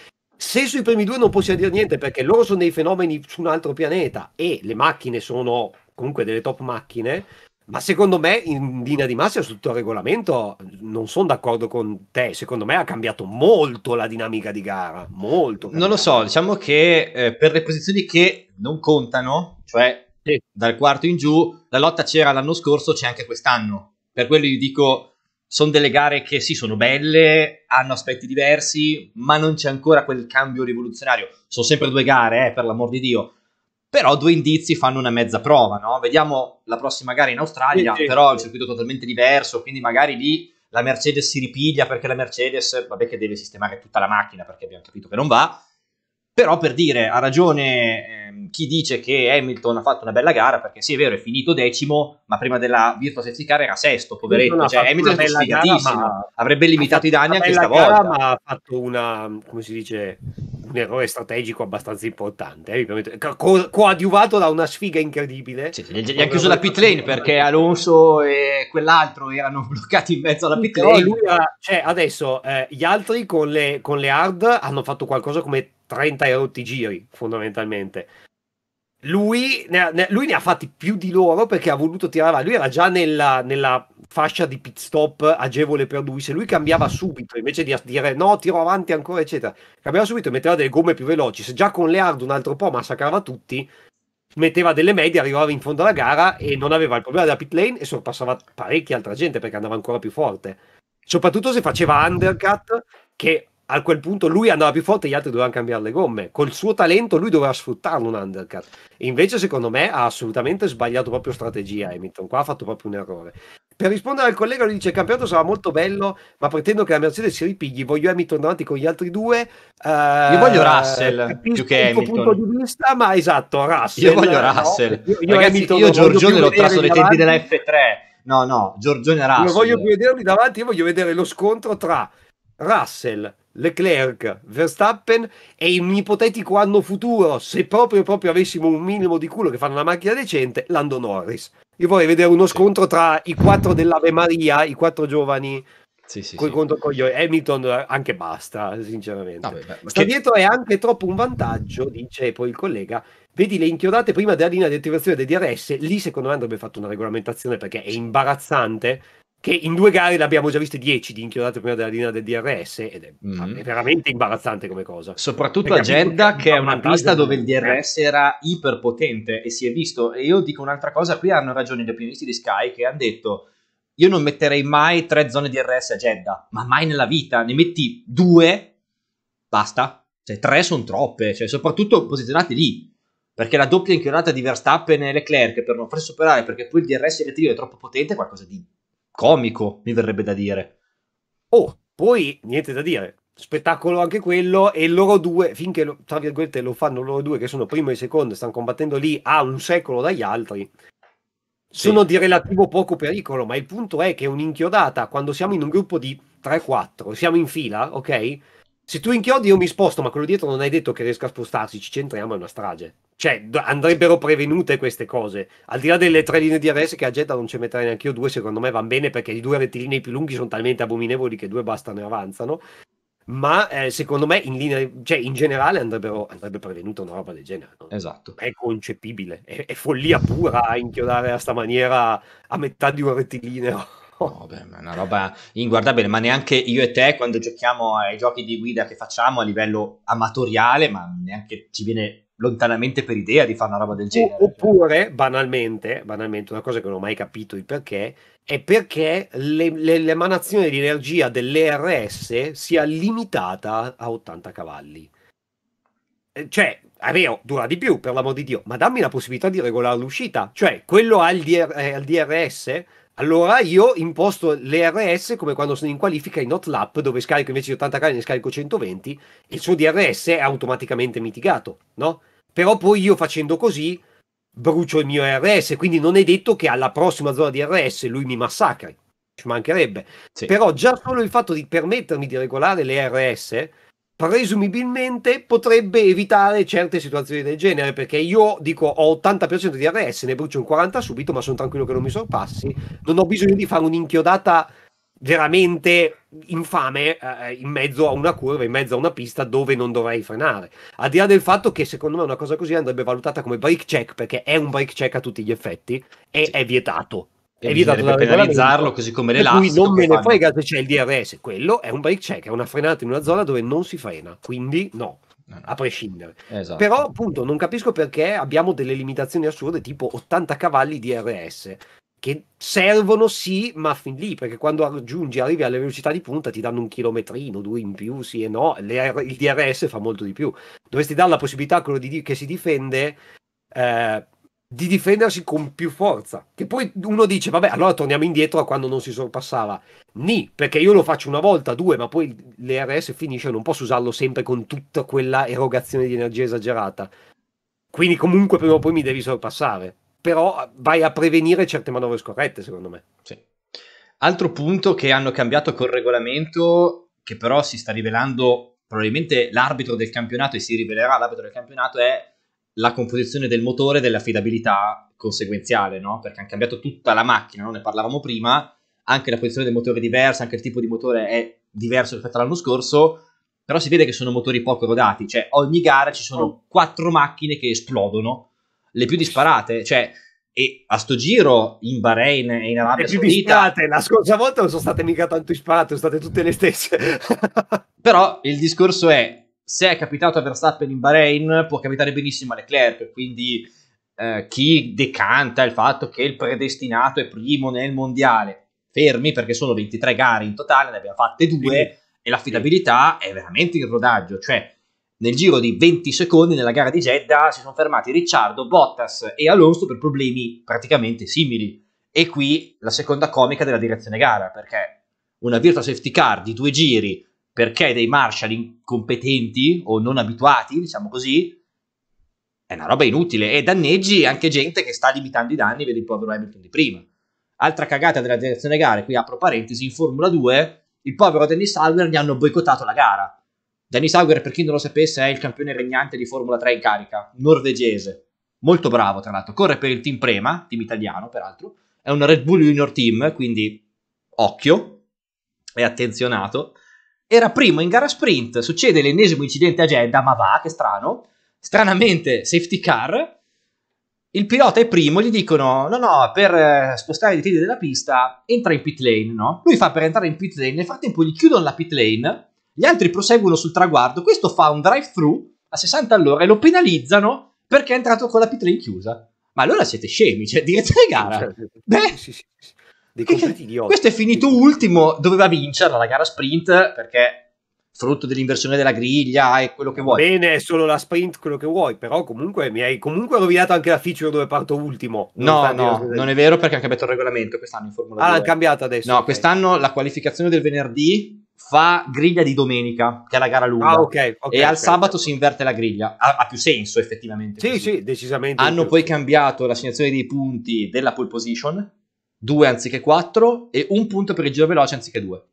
se sui primi due non possiamo dire niente perché loro sono dei fenomeni su un altro pianeta e le macchine sono comunque delle top macchine, ma secondo me in linea di massima su tutto il regolamento non sono d'accordo con te, secondo me ha cambiato molto la dinamica di gara, molto. Cambiato. Non lo so, diciamo che eh, per le posizioni che non contano, cioè sì. dal quarto in giù, la lotta c'era l'anno scorso, c'è anche quest'anno. Per quello io dico sono delle gare che sì, sono belle, hanno aspetti diversi, ma non c'è ancora quel cambio rivoluzionario. Sono sempre due gare, eh, per l'amor di Dio. Però due indizi fanno una mezza prova, no? Vediamo la prossima gara in Australia, sì, però è un circuito totalmente diverso, quindi magari lì la Mercedes si ripiglia perché la Mercedes, vabbè che deve sistemare tutta la macchina perché abbiamo capito che non va, però per dire, ha ragione eh, Ehm, chi dice che Hamilton ha fatto una bella gara, perché sì è vero, è finito decimo, ma prima della Virtua Safety Car era sesto, poveretto. cioè, Hamilton è sfigatissimo, avrebbe limitato i danni anche stavolta. Gara, ma ha fatto una, come si dice, un errore strategico abbastanza importante, eh, co- coadiuvato da una sfiga incredibile. Cioè, gli, gli hanno chiuso la pit lane perché Alonso e quell'altro erano bloccati in mezzo alla pit lane. lui ha, cioè, adesso eh, gli altri con le, con le hard hanno fatto qualcosa come 30 e rotti giri fondamentalmente. Lui ne, ha, ne, lui ne, ha, fatti più di loro perché ha voluto tirare. avanti. Lui era già nella, nella, fascia di pit stop agevole per lui. Se lui cambiava subito invece di dire no, tiro avanti ancora, eccetera, cambiava subito e metteva delle gomme più veloci. Se già con le hard un altro po' massacrava tutti, metteva delle medie, arrivava in fondo alla gara e non aveva il problema della pit lane e sorpassava parecchia altra gente perché andava ancora più forte. Soprattutto se faceva undercut, che a quel punto lui andava più forte, gli altri dovevano cambiare le gomme. Col suo talento lui doveva sfruttarlo un undercut. Invece, secondo me, ha assolutamente sbagliato proprio strategia Hamilton. Qua ha fatto proprio un errore. Per rispondere al collega, lui dice: Il campionato sarà molto bello, ma pretendo che la Mercedes si ripigli. Voglio Hamilton davanti con gli altri due. Uh, io voglio Russell eh, più che Hamilton. punto di vista, ma esatto, Russell. Io voglio Russell. No? Io, io, Ragazzi, Hamilton io Giorgione l'ho tratto dai tempi della F3. No, no, Giorgione Russell. Non voglio più vederli davanti, io voglio vedere lo scontro tra Russell, Leclerc, Verstappen e in un ipotetico anno futuro, se proprio, proprio avessimo un minimo di culo che fanno una macchina decente, Lando Norris. Io vorrei vedere uno scontro tra i quattro dell'Ave Maria, i quattro giovani sì, sì, sì. contro con Hamilton anche basta, sinceramente. No, beh, che... dietro è anche troppo un vantaggio, dice poi il collega. Vedi le inchiodate prima della linea di attivazione del DRS, lì secondo me andrebbe fatto una regolamentazione perché è imbarazzante che in due gare l'abbiamo già viste 10 di inchiodate prima della linea del DRS ed è, mm. è veramente imbarazzante come cosa. Soprattutto Perché a Jeddah che è una pista dove il DRS eh. era iperpotente e si è visto. E io dico un'altra cosa, qui hanno ragione gli opinionisti di Sky che hanno detto io non metterei mai tre zone DRS a Jeddah, ma mai nella vita, ne metti due, basta. Cioè tre sono troppe, cioè, soprattutto posizionate lì perché la doppia inchiodata di Verstappen e Leclerc per non far superare, perché poi il DRS rettivo è troppo potente, è qualcosa di comico, mi verrebbe da dire. Oh, poi niente da dire, spettacolo anche quello e loro due finché lo, tra virgolette lo fanno loro due che sono primo e secondo stanno combattendo lì a un secolo dagli altri sì. sono di relativo poco pericolo ma il punto è che un'inchiodata quando siamo in un gruppo di 3-4 siamo in fila ok se tu inchiodi io mi sposto, ma quello dietro non hai detto che riesca a spostarsi, ci centriamo, è una strage. Cioè, d- andrebbero prevenute queste cose. Al di là delle tre linee di RS che a Jetta non ci metterei neanche io due, secondo me vanno bene perché i due rettilinei più lunghi sono talmente abominevoli che due bastano e avanzano. Ma eh, secondo me in, linea, cioè, in generale andrebbe prevenuta una roba del genere. No? Esatto. È concepibile, è, è follia pura inchiodare a sta maniera a metà di un rettilineo. No, beh, ma è una roba inguardabile, ma neanche io e te quando giochiamo ai giochi di guida che facciamo a livello amatoriale, ma neanche ci viene lontanamente per idea di fare una roba del genere. Oppure, banalmente, banalmente una cosa che non ho mai capito il perché, è perché le, le, l'emanazione di energia dell'ERS sia limitata a 80 cavalli. Eh, cioè, è vero, dura di più, per l'amor di Dio, ma dammi la possibilità di regolare l'uscita. Cioè, quello al, DR, eh, al DRS allora io imposto l'ERS come quando sono in qualifica in hot lap dove scarico invece di 80 km ne scarico 120 e il suo DRS è automaticamente mitigato, no? Però poi io facendo così brucio il mio RS, quindi non è detto che alla prossima zona di RS lui mi massacri, ci mancherebbe. Sì. Però già solo il fatto di permettermi di regolare le RS presumibilmente potrebbe evitare certe situazioni del genere perché io dico ho 80% di RS ne brucio un 40 subito ma sono tranquillo che non mi sorpassi non ho bisogno di fare un'inchiodata veramente infame eh, eh, in mezzo a una curva, in mezzo a una pista dove non dovrei frenare. Al di là del fatto che secondo me una cosa così andrebbe valutata come break check perché è un break check a tutti gli effetti e sì. è vietato è vietato da penalizzarlo così come le l'elastico non me ne frega se c'è il DRS quello è un break check è una frenata in una zona dove non si frena quindi no a prescindere. Esatto. Però appunto non capisco perché abbiamo delle limitazioni assurde tipo 80 cavalli di RS che servono sì, ma fin lì, perché quando raggiungi, arrivi alle velocità di punta ti danno un chilometrino, due in più, sì e no, Le, il DRS fa molto di più. Dovresti dare la possibilità a quello di, che si difende eh, di difendersi con più forza. Che poi uno dice, vabbè, allora torniamo indietro a quando non si sorpassava. Ni, perché io lo faccio una volta, due, ma poi l'ERS finisce, non posso usarlo sempre con tutta quella erogazione di energia esagerata. Quindi comunque prima o poi mi devi sorpassare. Però vai a prevenire certe manovre scorrette, secondo me. Sì. Altro punto che hanno cambiato col regolamento, che però si sta rivelando probabilmente l'arbitro del campionato e si rivelerà l'arbitro del campionato, è la composizione del motore e dell'affidabilità conseguenziale, no? Perché hanno cambiato tutta la macchina, no? ne parlavamo prima, anche la posizione del motore è diversa, anche il tipo di motore è diverso rispetto all'anno scorso, però si vede che sono motori poco rodati, cioè ogni gara ci sono oh. quattro macchine che esplodono, le più disparate, cioè e a sto giro in Bahrain e in Arabia Saudita disparate. la scorsa volta non sono state mica tanto disparate sono state tutte le stesse però il discorso è se è capitato a Verstappen in Bahrain, può capitare benissimo a Leclerc, quindi eh, chi decanta il fatto che il predestinato è primo nel mondiale, fermi perché sono 23 gare in totale, ne abbiamo fatte due e l'affidabilità è veramente il rodaggio, cioè nel giro di 20 secondi nella gara di Jeddah si sono fermati Ricciardo, Bottas e Alonso per problemi praticamente simili. E qui la seconda comica della direzione gara, perché una virtual safety car di due giri perché dei Marshall incompetenti o non abituati, diciamo così, è una roba inutile e danneggi anche gente che sta limitando i danni per il povero Hamilton di prima. Altra cagata della direzione gara, qui apro parentesi, in Formula 2 il povero Dennis Auger gli hanno boicottato la gara. Dennis Auger, per chi non lo sapesse, è il campione regnante di Formula 3 in carica, norvegese. Molto bravo, tra l'altro. Corre per il team Prema, team italiano, peraltro. È un Red Bull Junior Team, quindi occhio e attenzionato era primo in gara sprint, succede l'ennesimo incidente a Jeddah, ma va, che strano, stranamente safety car, il pilota è primo, gli dicono no no, per eh, spostare i tiri della pista entra in pit lane, no? Lui fa per entrare in pit lane, nel frattempo gli chiudono la pit lane, gli altri proseguono sul traguardo, questo fa un drive-thru a 60 all'ora e lo penalizzano perché è entrato con la pit lane chiusa. Ma allora siete scemi, cioè direzione gara. Beh, dei completi idioti. Questo è finito ultimo, doveva vincere la gara sprint perché frutto dell'inversione della griglia e quello che vuoi. Bene, è solo la sprint, quello che vuoi, però comunque mi hai comunque rovinato anche la feature dove parto ultimo. No, no, non è vero perché ha cambiato il regolamento quest'anno in Formula ah, 2. Ah, l'hanno cambiato adesso. No, okay. quest'anno la qualificazione del venerdì fa griglia di domenica, che è la gara lunga. Ah, okay, okay, e al sabato si inverte la griglia. Ha, ha più senso effettivamente. Sì, così. sì, decisamente. Hanno poi cambiato l'assegnazione dei punti della pole position 2 anziché 4 e un punto per il giro veloce anziché 2.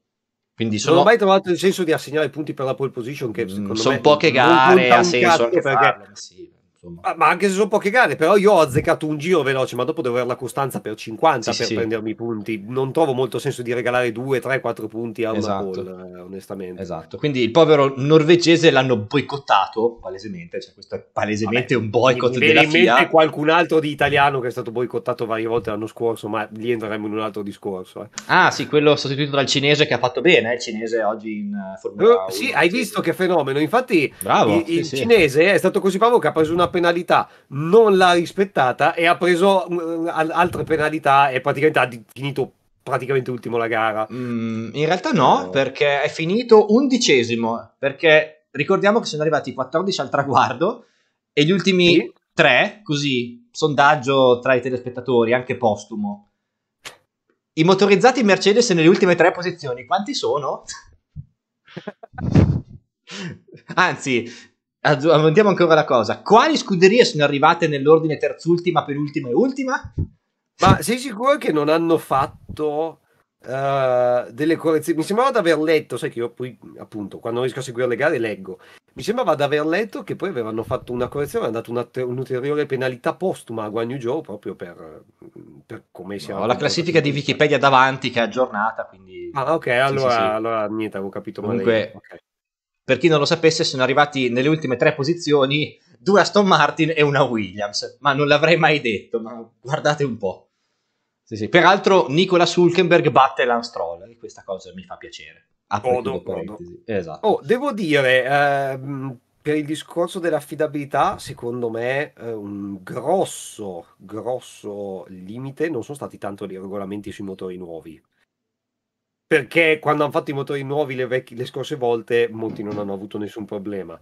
Quindi sono... Non ho mai trovato il senso di assegnare punti per la pole position che mm, sono poche gare, ha senso farlo, sì insomma. ma anche se sono poche gare, però io ho azzeccato un giro veloce, ma dopo devo avere la costanza per 50 sì, per sì. prendermi i punti. Non trovo molto senso di regalare 2, 3, 4 punti a una esatto. Ball, eh, onestamente. Esatto. Quindi il povero norvegese l'hanno boicottato palesemente, cioè questo è palesemente Vabbè, un boicott mi, mi della FIA. qualcun altro di italiano che è stato boicottato varie volte l'anno scorso, ma lì entreremo in un altro discorso. Eh. Ah, sì, quello sostituito dal cinese che ha fatto bene, eh, il cinese oggi in eh, Formula uh, 1. Sì, hai visto che fenomeno. Infatti Bravo, il, sì, il cinese è stato così bravo che ha preso una penalità, non l'ha rispettata e ha preso mm, altre penalità e praticamente ha finito praticamente ultimo la gara. Mm, in realtà no, no, perché è finito undicesimo, perché ricordiamo che sono arrivati 14 al traguardo e gli ultimi sì. tre, così, sondaggio tra i telespettatori, anche postumo. I motorizzati Mercedes nelle ultime tre posizioni, quanti sono? Anzi, Avventiamo ancora la cosa. Quali scuderie sono arrivate nell'ordine terzultima, penultima e ultima? Ma sei sicuro che non hanno fatto uh, delle correzioni? Mi sembrava di aver letto, sai che io poi, appunto, quando riesco a seguire le gare leggo. Mi sembrava di aver letto che poi avevano fatto una correzione, hanno dato un'ulteriore penalità postuma a Guan Yu Zhou proprio per, per come siamo. Ho la classifica di Wikipedia davanti che è aggiornata, quindi... Ah, ok, allora, sì, sì, sì. allora niente, avevo capito Comunque... male. Comunque... Okay. Per chi non lo sapesse, sono arrivati nelle ultime tre posizioni due Aston Martin e una Williams, ma non l'avrei mai detto, ma guardate un po'. Sì, sì. Peraltro Nicola Sulkenberg batte Lance e questa cosa mi fa piacere. Godo, godo. Esatto. Oh, devo dire, ehm, per il discorso dell'affidabilità, secondo me eh, un grosso, grosso limite non sono stati tanto i regolamenti sui motori nuovi perché quando hanno fatto i motori nuovi le, vecchi, le scorse volte molti non hanno avuto nessun problema.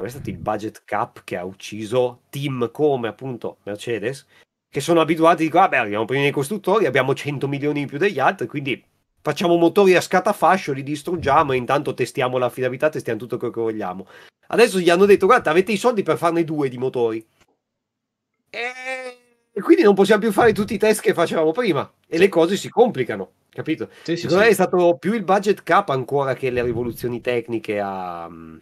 È stato il budget cap che ha ucciso team come appunto Mercedes, che sono abituati a dire, vabbè, arriviamo prima i costruttori, abbiamo 100 milioni in più degli altri, quindi facciamo motori a scatafascio, li distruggiamo e intanto testiamo l'affidabilità, testiamo tutto quello che vogliamo. Adesso gli hanno detto, guarda, avete i soldi per farne due di motori. eeeh e quindi non possiamo più fare tutti i test che facevamo prima e le cose si complicano, capito? Sì, sì, Secondo me sì. è stato più il budget cap ancora che le rivoluzioni tecniche a, mm,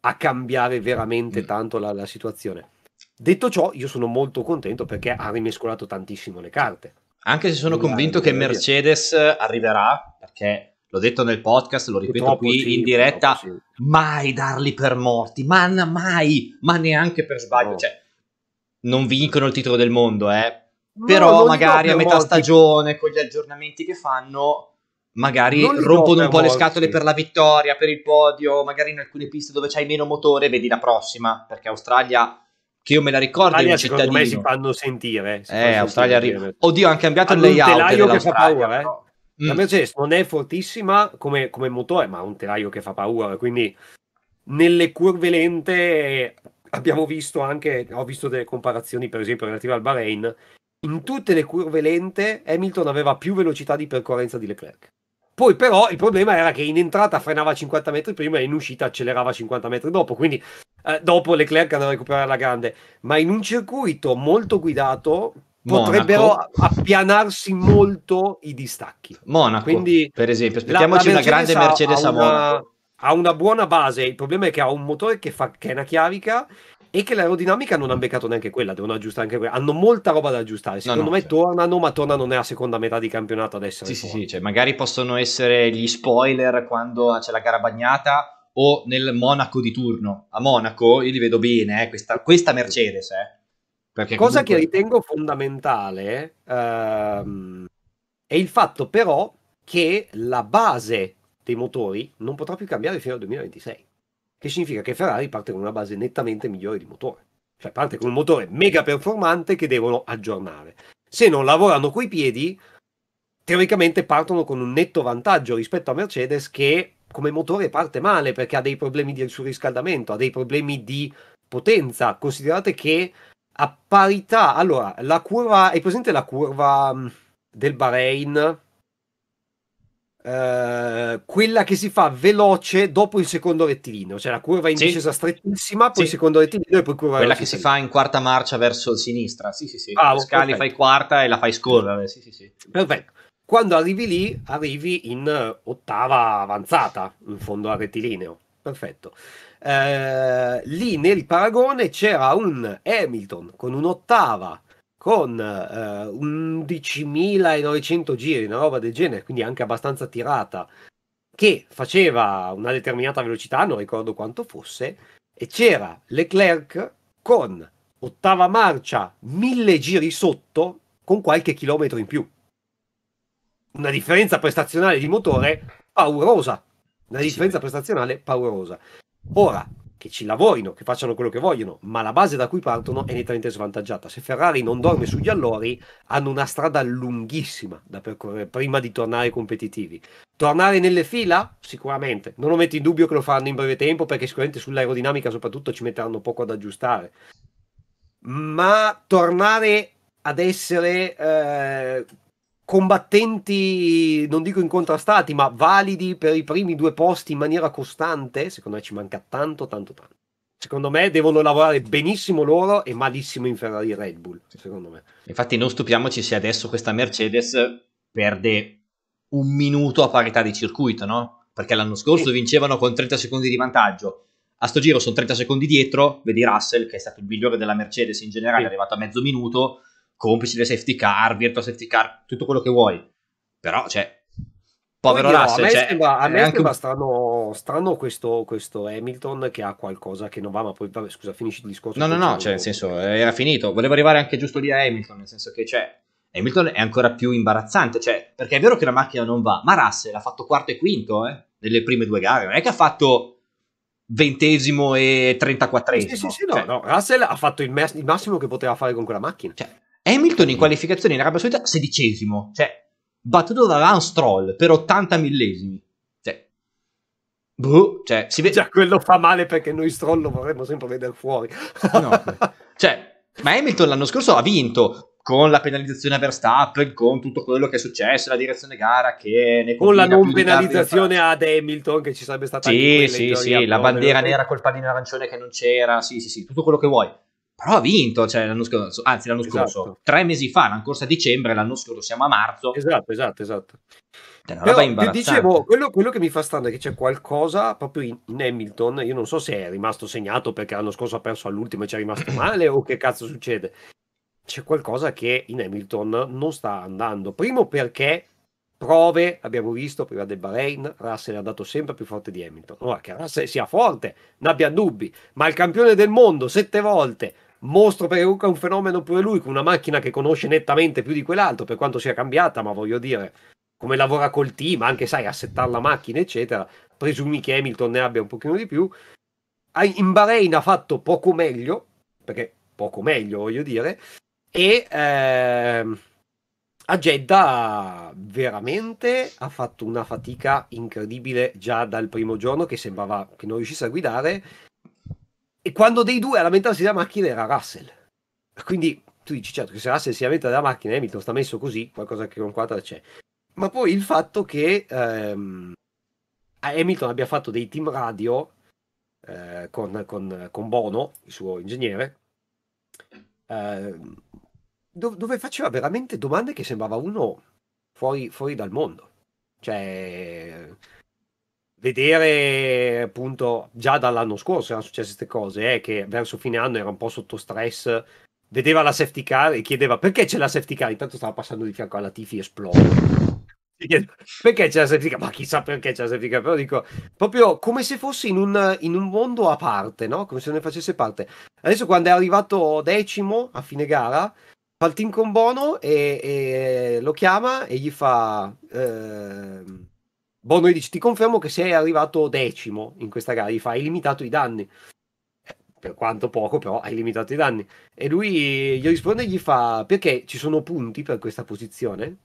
a cambiare veramente mm. tanto la, la situazione. Detto ciò, io sono molto contento perché ha rimescolato tantissimo le carte. Anche se sono convinto eh, che Mercedes arriverà, perché l'ho detto nel podcast, lo ripeto purtroppo qui sì, in diretta, sì. mai darli per morti, ma mai, ma neanche per sbaglio. No. Cioè, non vincono il titolo del mondo, eh. Però no, magari a metà molti. stagione, con gli aggiornamenti che fanno, magari rompono un po' molti. le scatole per la vittoria, per il podio, magari in alcune piste dove c'hai meno motore, vedi la prossima, perché Australia che io me la ricordo Australia, secondo me si fanno sentire. Si eh, fanno Australia arriva. Oddio, hanno cambiato hanno il layout dell'Australia. Paura, eh? no. Mm. La Mercedes non è fortissima come, come motore, ma ha un telaio che fa paura, quindi nelle curve lente abbiamo visto anche, ho visto delle comparazioni per esempio relative al Bahrain, in tutte le curve lente Hamilton aveva più velocità di percorrenza di Leclerc. Poi però il problema era che in entrata frenava 50 metri prima e in uscita accelerava 50 metri dopo, quindi eh, dopo Leclerc andava a recuperare la grande. Ma in un circuito molto guidato Monaco. potrebbero appianarsi molto i distacchi. Monaco, quindi, per esempio, aspettiamoci una grande Mercedes a Monaco ha una buona base, il problema è che ha un motore che, fa, che è una chiavica e che l'aerodinamica non ha beccato neanche quella, devono aggiustare anche quella. Hanno molta roba da aggiustare. Secondo no, no, me certo. tornano, ma tornano nella seconda metà di campionato Adesso Sì, sì, sì, cioè, magari possono essere gli spoiler quando c'è la gara bagnata o nel Monaco di turno. A Monaco io li vedo bene, eh, questa, questa, Mercedes. Eh, perché Cosa comunque... che ritengo fondamentale ehm, è il fatto però che la base dei motori non potrà più cambiare fino al 2026, che significa che Ferrari parte con una base nettamente migliore di motore, cioè parte con un motore mega performante che devono aggiornare. Se non lavorano coi piedi, teoricamente partono con un netto vantaggio rispetto a Mercedes che come motore parte male perché ha dei problemi di surriscaldamento, ha dei problemi di potenza. Considerate che a parità, allora, la curva, è presente la curva del Bahrain eh, quella che si fa veloce dopo il secondo rettilineo, cioè la curva in sì. discesa strettissima, poi sì. il secondo rettilineo e poi curva Quella che si fa in quarta marcia verso sinistra, sì sì sì, ah, scali perfetto. fai quarta e la fai scorrere, sì sì sì. Perfetto. Quando arrivi lì, arrivi in ottava avanzata, in fondo al rettilineo. Perfetto. Uh, lì nel paragone c'era un Hamilton con un'ottava con eh, 11.900 giri, una roba del genere, quindi anche abbastanza tirata, che faceva una determinata velocità, non ricordo quanto fosse, e c'era Leclerc con ottava marcia, mille giri sotto, con qualche chilometro in più. Una differenza prestazionale di motore paurosa, una differenza prestazionale paurosa. Ora, che ci lavorino, che facciano quello che vogliono, ma la base da cui partono è nettamente svantaggiata. Se Ferrari non dorme sugli allori, hanno una strada lunghissima da percorrere prima di tornare competitivi. Tornare nelle fila? Sicuramente. Non lo metto in dubbio che lo faranno in breve tempo, perché sicuramente sull'aerodinamica soprattutto ci metteranno poco ad aggiustare. Ma tornare ad essere eh, combattenti, non dico incontrastati, ma validi per i primi due posti in maniera costante, secondo me ci manca tanto, tanto, tanto. Secondo me devono lavorare benissimo loro e malissimo in Ferrari Red Bull, secondo me. Infatti non stupiamoci se adesso questa Mercedes perde un minuto a parità di circuito, no? Perché l'anno scorso e... vincevano con 30 secondi di vantaggio. A sto giro sono 30 secondi dietro, vedi Russell che è stato il migliore della Mercedes in generale, e... è arrivato a mezzo minuto, complici del safety car, virtual safety car, tutto quello che vuoi. Però, cioè, povero Oddio, Russell. A me, cioè, sembra, a me sembra strano, strano questo, questo, Hamilton che ha qualcosa che non va, ma poi vabbè, scusa, finisci il discorso. No, no, no, cioè, nel senso, era finito. Volevo arrivare anche giusto lì a Hamilton, nel senso che, cioè, Hamilton è ancora più imbarazzante, cioè, perché è vero che la macchina non va, ma Russell ha fatto quarto e quinto, eh, nelle prime due gare, non è che ha fatto ventesimo e trentaquattresimo. Sì, sì, sì, no, cioè, no, Russell ha fatto il, mes- il, massimo che poteva fare con quella macchina. Cioè, Hamilton in qualificazione in Arabia Saudita sedicesimo, cioè battuto da Lance Stroll per 80 millesimi. Cioè, buh, cioè, si vede... Già quello fa male perché noi Stroll lo vorremmo sempre vedere fuori. no, cioè, ma Hamilton l'anno scorso ha vinto con la penalizzazione a Verstappen, con tutto quello che è successo, la direzione gara che ne Con la non penalizzazione ad Hamilton che ci sarebbe stata Sì, sì, sì, la bandiera nera col pallino arancione che non c'era, sì, sì, sì, tutto quello che vuoi però ha vinto, cioè, l'anno scorso, anzi l'anno esatto. scorso, tre mesi fa, l'anno scorso a dicembre, l'anno scorso siamo a marzo. Esatto, esatto, esatto. Però, dicevo, quello, quello, che mi fa strano è che c'è qualcosa proprio in, in, Hamilton, io non so se è rimasto segnato perché l'anno scorso ha perso all'ultimo e ci è rimasto male o che cazzo succede. C'è qualcosa che in Hamilton non sta andando. Primo perché prove abbiamo visto prima del Bahrain, Russell è andato sempre più forte di Hamilton. Ora che Russell sia forte, non abbia dubbi, ma il campione del mondo sette volte mostro perché comunque è un fenomeno pure lui, con una macchina che conosce nettamente più di quell'altro, per quanto sia cambiata, ma voglio dire, come lavora col team, anche sai, assettare la macchina, eccetera, presumi che Hamilton ne abbia un pochino di più. Ah, in Bahrain ha fatto poco meglio, perché poco meglio, voglio dire, e ehm, a Jeddah veramente ha fatto una fatica incredibile già dal primo giorno che sembrava che non riuscisse a guidare e quando dei due a lamentarsi della macchina era Russell. Quindi tu dici, certo, che se Russell si lamenta della macchina, Hamilton sta messo così, qualcosa che non quadra c'è. Ma poi il fatto che ehm, Hamilton abbia fatto dei team radio eh, con, con, con, Bono, il suo ingegnere, eh, dove, dove faceva veramente domande che sembrava uno fuori, fuori dal mondo. Cioè vedere appunto già dall'anno scorso erano successe queste cose, eh, che verso fine anno era un po' sotto stress, vedeva la safety car e chiedeva perché c'è la safety car, intanto stava passando di fianco alla Tifi esplode. Perché c'è la safety car? Ma chissà perché c'è la safety car, però dico proprio come se fosse in un, in un mondo a parte, no? come se ne facesse parte. Adesso quando è arrivato decimo a fine gara, fa il team con Bono e, e lo chiama e gli fa... Eh, Bono gli dice ti confermo che sei arrivato decimo in questa gara, gli fa hai limitato i danni. Eh, per quanto poco, però hai limitato i danni. E lui gli risponde e gli fa perché ci sono punti per questa posizione?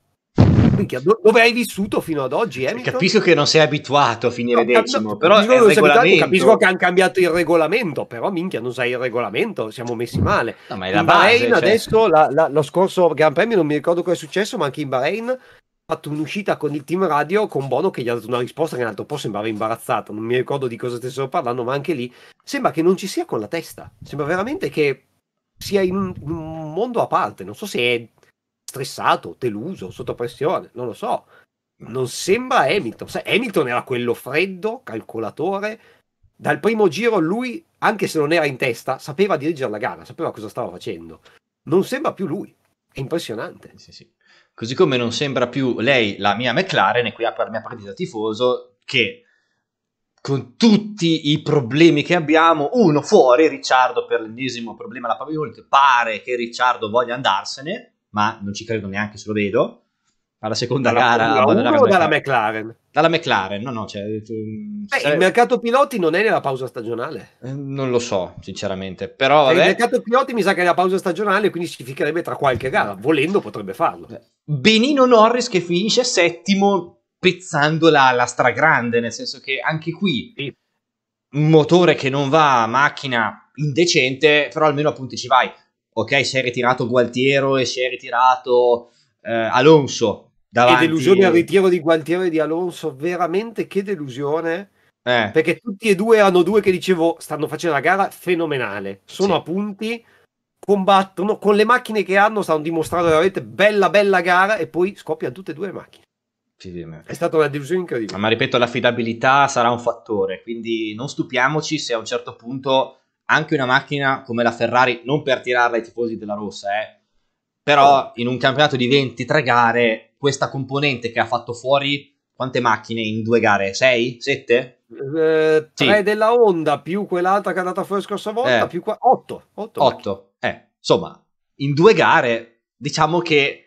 dove hai vissuto fino ad oggi? Cioè, Hamilton? Capisco che non sei abituato a finire no, decimo, cap- però capisco, abituato, capisco che hanno cambiato il regolamento, però minchia, non sai il regolamento, siamo messi male. No, ma è in base, Bahrain cioè... adesso, la, la, lo scorso Gran Premio, non mi ricordo cosa è successo, ma anche in Bahrain fatto un'uscita con il team radio con Bono che gli ha dato una risposta che in altro po' sembrava imbarazzata, non mi ricordo di cosa stessero parlando, ma anche lì sembra che non ci sia con la testa, sembra veramente che sia in un mondo a parte, non so se è stressato, deluso, sotto pressione, non lo so. Non sembra Hamilton, Sai, Hamilton era quello freddo, calcolatore, dal primo giro lui, anche se non era in testa, sapeva dirigere la gara, sapeva cosa stava facendo. Non sembra più lui, è impressionante. Sì, sì. Così come non sembra più lei la mia McLaren, e qui apre la mia partita tifoso, che con tutti i problemi che abbiamo, uno fuori, Ricciardo per l'ennesimo problema alla pavimento, pare che Ricciardo voglia andarsene, ma non ci credo neanche se lo vedo, alla seconda dalla gara Formula 1 o dalla McLaren? Dalla McLaren, no, no. Cioè, eh, Beh, se... Il mercato piloti non è nella pausa stagionale? Eh, non lo so, sinceramente. Però, cioè, vabbè... Il mercato piloti mi sa che è nella pausa stagionale, quindi si ficherebbe tra qualche gara. Volendo potrebbe farlo. Eh, Benino Norris che finisce settimo pezzandola alla stragrande, nel senso che anche qui... Sì. Motore che non va, macchina indecente, però almeno appunto ci vai. Ok, si è ritirato Gualtiero e si è ritirato eh, Alonso, Davanti... Che delusione al ritiro di Gualtieri e di Alonso, veramente che delusione. Eh. Perché tutti e due erano due che dicevo stanno facendo la gara fenomenale, sono sì. a punti, combattono con le macchine che hanno, stanno dimostrando veramente bella bella gara e poi scoppiano tutte e due le macchine. Sì, è stata una delusione incredibile. Ma ripeto, l'affidabilità sarà un fattore, quindi non stupiamoci se a un certo punto anche una macchina come la Ferrari, non per tirarla ai tifosi della rossa, eh, però in un campionato di 23 gare, questa componente che ha fatto fuori quante macchine in due gare? 6? 7? 3 della Honda più quell'altra che è andata fuori la scorsa volta, eh. più 8. 8. Eh, insomma, in due gare diciamo che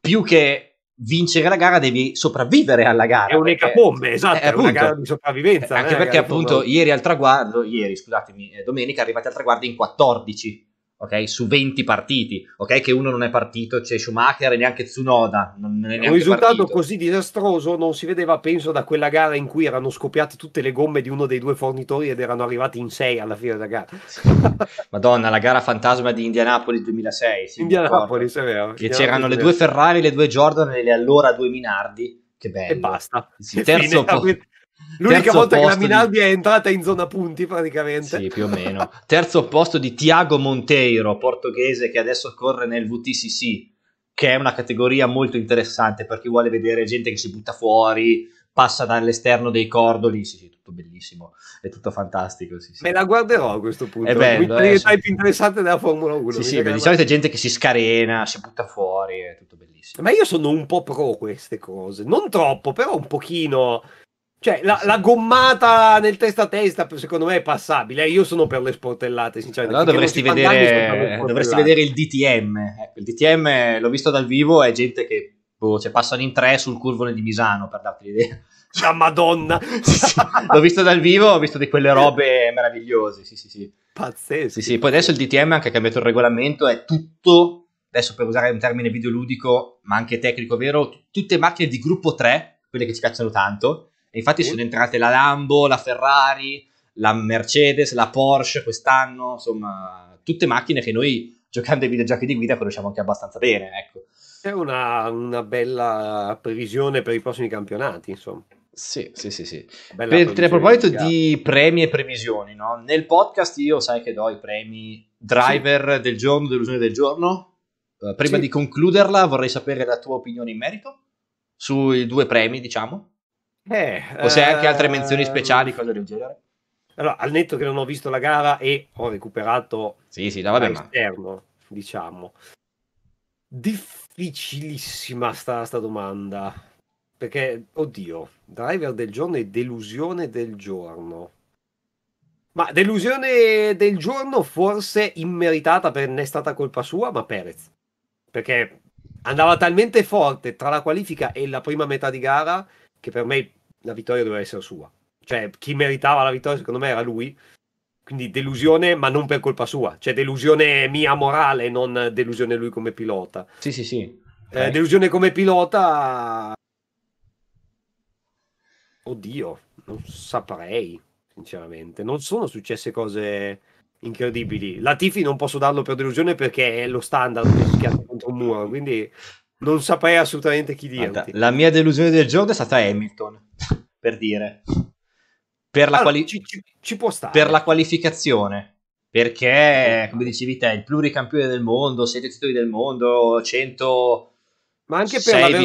più che vincere la gara devi sopravvivere alla gara. È un'ecapombe, esatto, è, eh, è una gara di sopravvivenza. Eh, anche eh, perché appunto ieri al traguardo, ieri scusatemi, domenica arrivati al traguardo in 14 ok? Su 20 partiti, ok? Che uno non è partito, c'è Schumacher e neanche Tsunoda. Non, è neanche un risultato partito. così disastroso non si vedeva, penso, da quella gara in cui erano scoppiate tutte le gomme di uno dei due fornitori ed erano arrivati in 6 alla fine della gara. Madonna, la gara fantasma di Indianapolis 2006. Sì, Indianapolis, è vero. Che c'erano le due Ferrari, le due Jordan e le allora due Minardi. Che bello. E basta. Il terzo, po- L'unica volta che la Minardi di... è entrata in zona punti praticamente. Sì, più o meno. Terzo posto di Tiago Monteiro, portoghese che adesso corre nel VTCC, che è una categoria molto interessante per chi vuole vedere gente che si butta fuori, passa dall'esterno dei cordoli, sì, sì, tutto bellissimo, è tutto fantastico. Sì, sì. Me la guarderò a questo punto, è bello, Il eh, sì. interessante della Formula 1. Sì, sì, di solito è gente che si scarena, si butta fuori, è tutto bellissimo. Ma io sono un po' pro queste cose, non troppo, però un pochino cioè, la, la, gommata nel testa a testa, secondo me, è passabile. Io sono per le sportellate, sinceramente. Allora dovresti, vedere, dovresti vedere il DTM. Ecco, il DTM l'ho visto dal vivo, è gente che boh, cioè, passano in tre sul curvone di Misano, per darti l'idea. La cioè, madonna! l'ho visto dal vivo, ho visto di quelle robe meravigliose, sì, sì, sì. Pazzesco. Sì, sì. Poi adesso il DTM ha anche cambiato il regolamento, è tutto, adesso per usare un termine videoludico, ma anche tecnico, vero? Tutte macchine di gruppo 3, quelle che ci piacciono tanto, e infatti sono entrate la Lambo, la Ferrari, la Mercedes, la Porsche quest'anno, insomma, tutte macchine che noi giocando ai videogiochi di guida conosciamo anche abbastanza bene, ecco. È una, una bella previsione per i prossimi campionati, insomma. Sì, sì, sì. sì. Per, a proposito di premi e previsioni, no? nel podcast io sai che do i premi driver sì. del giorno, delusione del giorno. Eh, prima sì. di concluderla vorrei sapere la tua opinione in merito sui due premi, diciamo. Eh, o se hai anche altre menzioni ehm, speciali, cose del genere. Allora, al netto che non ho visto la gara e ho recuperato sì, sì, no, l'esterno, ma... diciamo. Difficilissima sta, sta domanda. Perché, oddio, driver del giorno e delusione del giorno. Ma delusione del giorno forse immeritata per non è stata colpa sua, ma Perez. Perché andava talmente forte tra la qualifica e la prima metà di gara che per me la vittoria doveva essere sua. Cioè, chi meritava la vittoria secondo me era lui. Quindi delusione, ma non per colpa sua. Cioè, delusione mia morale, non delusione lui come pilota. Sì, sì, sì. Eh, eh. Delusione come pilota... Oddio, non saprei, sinceramente. Non sono successe cose incredibili. La Tifi non posso darlo per delusione perché è lo standard che ha contro un muro, quindi non saprei assolutamente chi dirti. la mia delusione del giorno è stata Hamilton, per dire. Per la, allora, quali- ci, ci, stare. per la qualificazione. Perché, come dicevi te, il pluricampione del mondo, 7 titoli del mondo, 100... Ma anche per l'aver vittorie...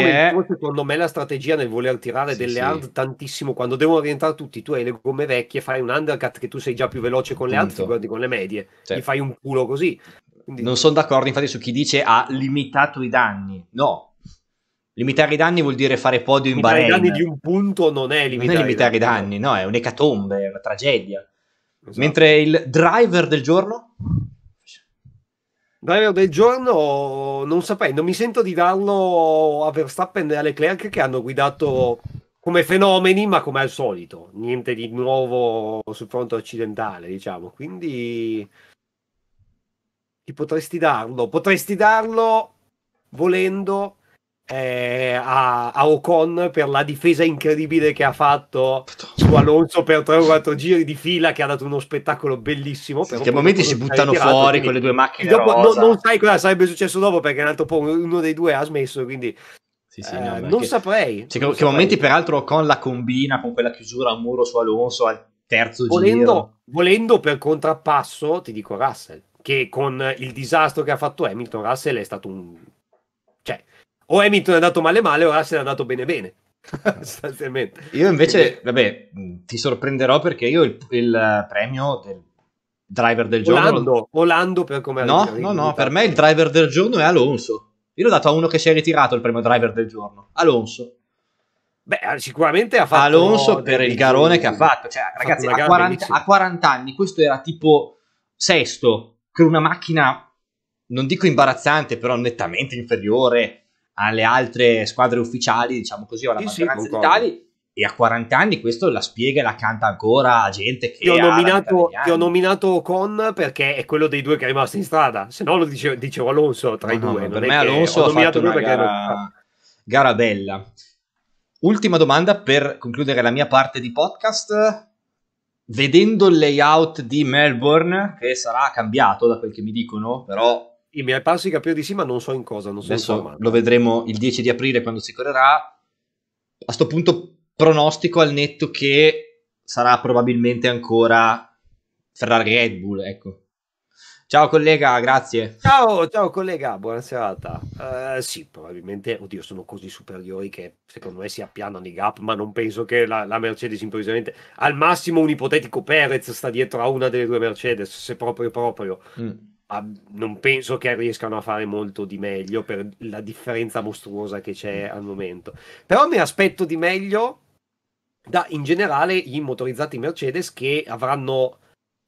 sbagliato, come, secondo me, la strategia nel voler tirare sì, delle sì. hard tantissimo, quando devono rientrare tutti, tu hai le gomme vecchie, fai un undercut che tu sei già più veloce con Punto. le hard, ti guardi con le medie, sì. gli fai un culo così. Quindi... Non sono d'accordo infatti su chi dice ha limitato i danni. No. Limitare i danni vuol dire fare podio in Bahrain. Limitare i danni di un punto non è limitare, non è limitare i danni, no, è un'ecatombe, è una tragedia. Esatto. Mentre il driver del giorno? Driver del giorno non saprei, non mi sento di darlo a Verstappen e a Leclerc che hanno guidato come fenomeni, ma come al solito, niente di nuovo sul fronte occidentale, diciamo. Quindi ti potresti darlo, potresti darlo volendo eh, a, a, Ocon per la difesa incredibile che ha fatto su Alonso per 3 o 4 giri di fila che ha dato uno spettacolo bellissimo sì, a momenti si buttano fuori quelle due macchine dopo, no, non sai cosa sarebbe successo dopo perché un altro po' uno dei due ha smesso quindi sì, sì, no, eh, non saprei cioè, non che saprei. momenti peraltro Ocon la combina con quella chiusura a muro su Alonso al terzo volendo, giro volendo per contrappasso ti dico Russell che con il disastro che ha fatto Hamilton, Russell è stato un... cioè, o Hamilton è andato male male o Russell è andato bene bene. Io invece, vabbè, ti sorprenderò perché io il, il eh, premio del driver del Olando, giorno... Olando, per come... No, no, no, per me il driver del giorno è Alonso. Io l'ho dato a uno che si è ritirato il premio driver del giorno, Alonso. Beh, sicuramente ha fatto... Alonso per il garone che ha fatto. Cioè, ragazzi, a 40, a 40 anni questo era tipo sesto con una macchina, non dico imbarazzante, però nettamente inferiore alle altre squadre ufficiali, diciamo così, o alla sì, maggioranza sì, d'Italia. E a 40 anni questo la spiega e la canta ancora a gente che. Ti ho, nominato, ti ho nominato Con perché è quello dei due che è rimasto in strada, se no lo dicevo, dicevo Alonso tra no, i due. No, per me Alonso ha nominato fatto una gara, gara bella. Ultima domanda per concludere la mia parte di podcast vedendo il layout di Melbourne, che sarà cambiato da quel che mi dicono, però... I miei passi di capire di sì, ma non so in cosa, non so Adesso lo vedremo il 10 di aprile quando si correrà. A questo punto pronostico al netto che sarà probabilmente ancora Ferrari Red Bull, ecco. Ciao collega, grazie. Ciao, ciao collega, buona serata. Uh, sì, probabilmente, oddio, sono così superiori che secondo me si appianano i gap, ma non penso che la, la Mercedes improvvisamente, al massimo un ipotetico Perez sta dietro a una delle due Mercedes, se proprio proprio. Mm. Uh, non penso che riescano a fare molto di meglio per la differenza mostruosa che c'è mm. al momento. Però mi aspetto di meglio da, in generale, i motorizzati Mercedes che avranno